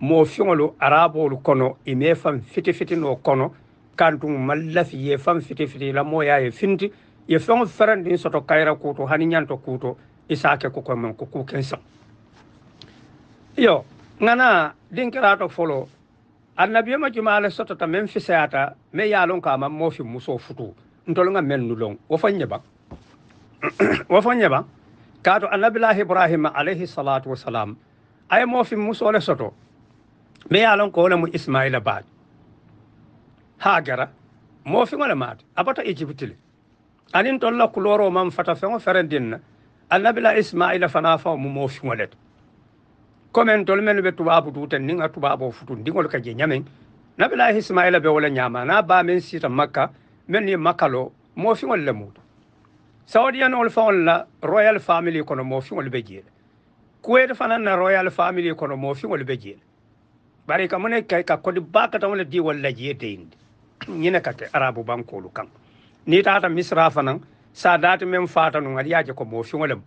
moo fiŋolu araboolu kono i me faŋ fiti fitinoo kono kantuŋ maŋ lafi ye faŋ fiti fiti la moo ye ye finti ye feŋo ferendiŋ soto kayra kuto hani ñanto kuto i se a ko kuu saŋ yo ŋana dinkirato folo foloo annabiyoma juma le sotota men fisayata meŋ ye a loŋ ka a maŋ moo fi musoo futuu ntolu ŋa meŋ nu loŋ wo faŋ ñe baŋ wo ñeba kaatu annabilahi ibrahima alayhi salatu wasalam aye moofin musole soto ɓe ye lon ko wo lemu ismaila baade haagara moofiŋo le maate abata égypte le aniŋ la kuloro man fata feŋo ferendin na annabila ismaila fana faŋo mu moofiŋo le to commen tolu mennu be tubaabu duuten niŋ a tubaaboo futundiŋolu ka je ñameŋ nabila ismaila be wo le ñaama niŋ a baa meŋ siita makka mennu ye makka lo moofiŋolu le saudiyan ol faŋol la royal family kono moofiŋol be jee le kuwait fanaŋ na royal family kono moofiŋol be jee le bari ka mune ka ka kodi baakataŋo le diiwol la jee deyindi ñine ka ke arabu bankoolu kaŋ niŋ taata misira fanaŋ daati meŋ faata nuŋ ali ye a je ko moofiŋo lemu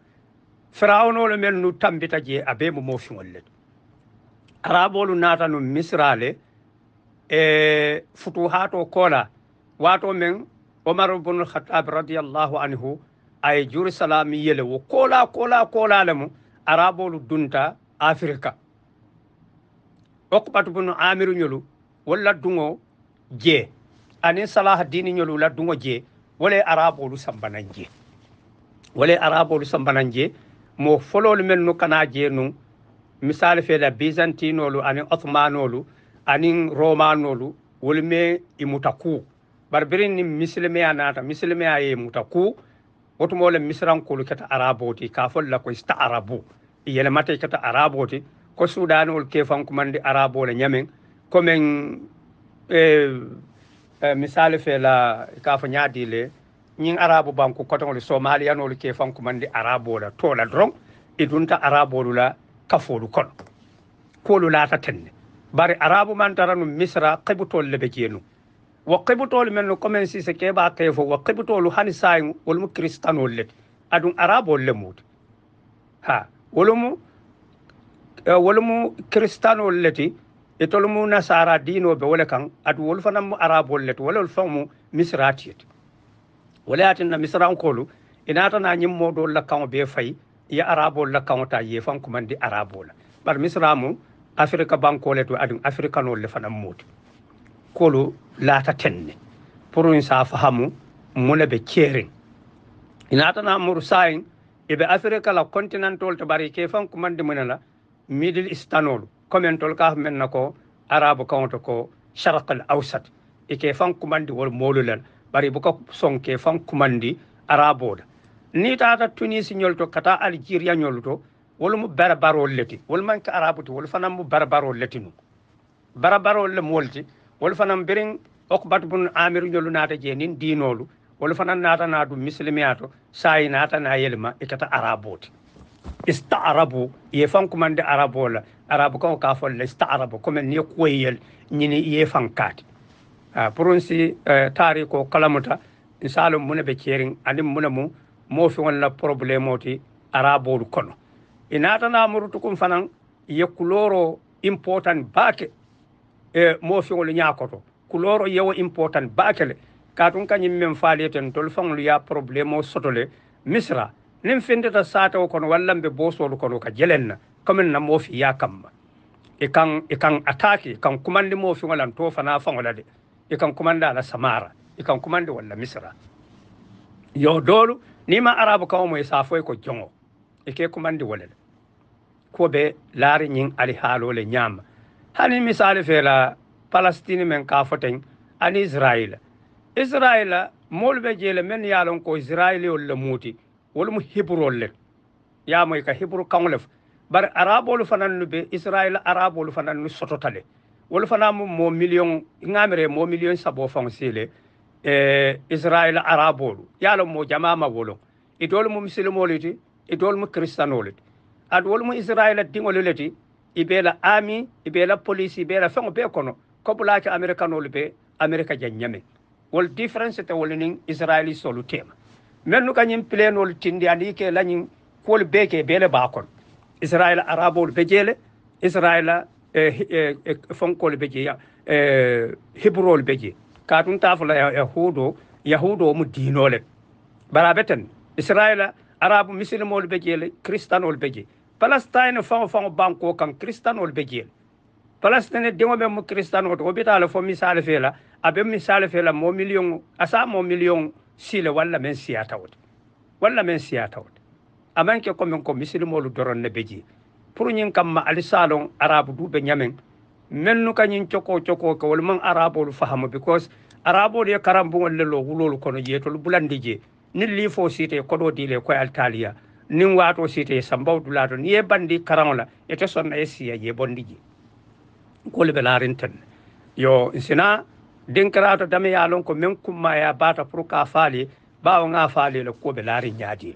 firawunolu melu nu tambita jee a bee mu moofiŋol le araboolu naata nuŋ misira le e, ee, futuhaatoo koola waatoo meŋ عمر بن الخطاب رضي الله عنه أي جور سلام يلو كولا كولا كولا لم أرابو دونتا أفريقيا عقبة بن عامر يلو ولا دونو جي أني صلاح الدين يلو لا دونو جي ولا أرابو سمبنان جي wala arabolu sambananje mo fololu men nu kana je nu misali feeda byzantinolu anin othmanolu anin romanolu wolu me imuta bar birin ni misilme a naata misilme a ye muta ku wotumo le misirankolu keta araboti ka fol la ko ista arabu i yelemata keta araboti ko sudanol kefankumandi arabo le ñamen komin eh, eh, misali fe la ka fo ñaadi le ñiŋ arabu banku kotoŋolu somaliyanolu kefankumandi arabo la to la doroŋ i dunta arabolu la kafoolu kono kuolu laata tenne bari arabu man tara nu misira kebutolu le be jeenu wakkibutolu men no commen si se keɓa kay fo wakkibutolu hani wolu mu cristanol le aɗum arabol le muuti ha wolmo mu cristanol eh, leti e tolmo nasara dinoɓe wole kan adu wol fananmo arabol leti wolol fanmo misratiyeti wala yatinna misrankolu e natana la kaŋo bee fayi ye arabol la ta ye fan kumandi arabola bari misra mu afrique bankole to aɗum africanol le kolu laatatenni pour in saa fahamu mune ɓe ceerin inatana muru i eɓe afrique la continentol to i ke fan kumande mune la middle istanolu commen tol ka men na ko arabe to ko sharq al ausat I ke fan kumandi wol molulen ɓari boka son ke fan kumandi araboda ni taata tunisi ñol to kata algeria ñolu to mu barbarol leti wolmanke arabe to wol fanan mo barbarol leti nu barbarol le molti wolu fanan birin okbatu bun amir jolu naata jeenin diinolu wolu fanan naata naa du misilimiya to saayi naata naa yelma i kata araboti ista arabu ye fan kumande arabo la arabu kaŋo ka fol la ista arabu comme ni ye kuwoyi yel ñini ye fan kaati pour si eh, taariko kalamuta misalo muna be ceeriŋ aniŋ mune mu moo la problème ti arabolu kono i naata naa murutukun ye kulooro important baake e moofiŋolu ñaakoto kulooro yewo important baakele kaatun kañiŋ meŋ faaliyeten tolu faŋolu ye problème o soto le misira niŋ findita saatewo kono walla mbe boosoolu kono ka jeleŋ na commin na moofiya kamma i kaŋ i kaŋ attaque i kaŋ kumandi moofiŋo lan to fanaa faŋo la de i kaŋ kumandi a la samara i kaŋ kumandi walla misira yo doolu niŋ ma arabu kaŋo mo i se a fo i ko joŋo i ke kumandi wo le la kuwo be laari ñiŋ alihaaloo le ñaama hani misali fela palestine men ka foten ani israila israila moolu be jee men ye lon ko israiliyolu le muuti wolu mu hiburolu le ye a moyi ka hiburu kaŋo le bari araboolu fanaŋ nu be israila araboolu fanaŋ nu sotota le wolu fanaŋ mu moo miliyoŋ ŋaamire moo miliyoŋ saboo faŋo sii le israila araboolu ye lon loŋ moo jamaa ma woloŋ ite wolu mu misilimoolu ti ite wolu mu kiristanoolu ti aduwolu mu israila diŋolu le ti i be la ami i be la polisi i be la feŋo bee kono kobulaake amerikanolu be amerika jaŋ ñame wol difference te wolu niŋ israeli solu tema mennu ka ñiŋ pilenolu tindi aniŋ ke la ñiŋ kuwolu bee ke bee le baa kono israel arabolu be jee le israel eh, eh, eh be jee eh, hibrolu be jee kaatun taa fo la yahudo yahudo mu diinoo le bari a ten israel arabu misilimolu be jee le kristanolu be jee palestine faŋo faŋo banko kan kristianol be jeel palestine diŋo be mu o to be bita le fo misali fe la a be misali fee la mo million a se a moo miliyoŋo le walla men siyata wo te wala meŋ siyata wo te a maŋ ke komiŋ ko lu doron ne be ji pour kam ma ali salon arabu du be ñameŋ men nu ka ñiŋ cokoo ko wol man maŋ arabolu fahamu because arabolu ye wol le loo wuloolu kono jee tolu bulandije ni li fo site ko do dii le koye ali nin wato site sambaw dula to ni ye bandi karaŋo la ite sonna ye siya je bondi je kolu be larin ten yo sina dinkarato dame ye a lon ko meŋ kumma ye bata pour ka faali bawo ŋa faali la kuo be larin ñaadi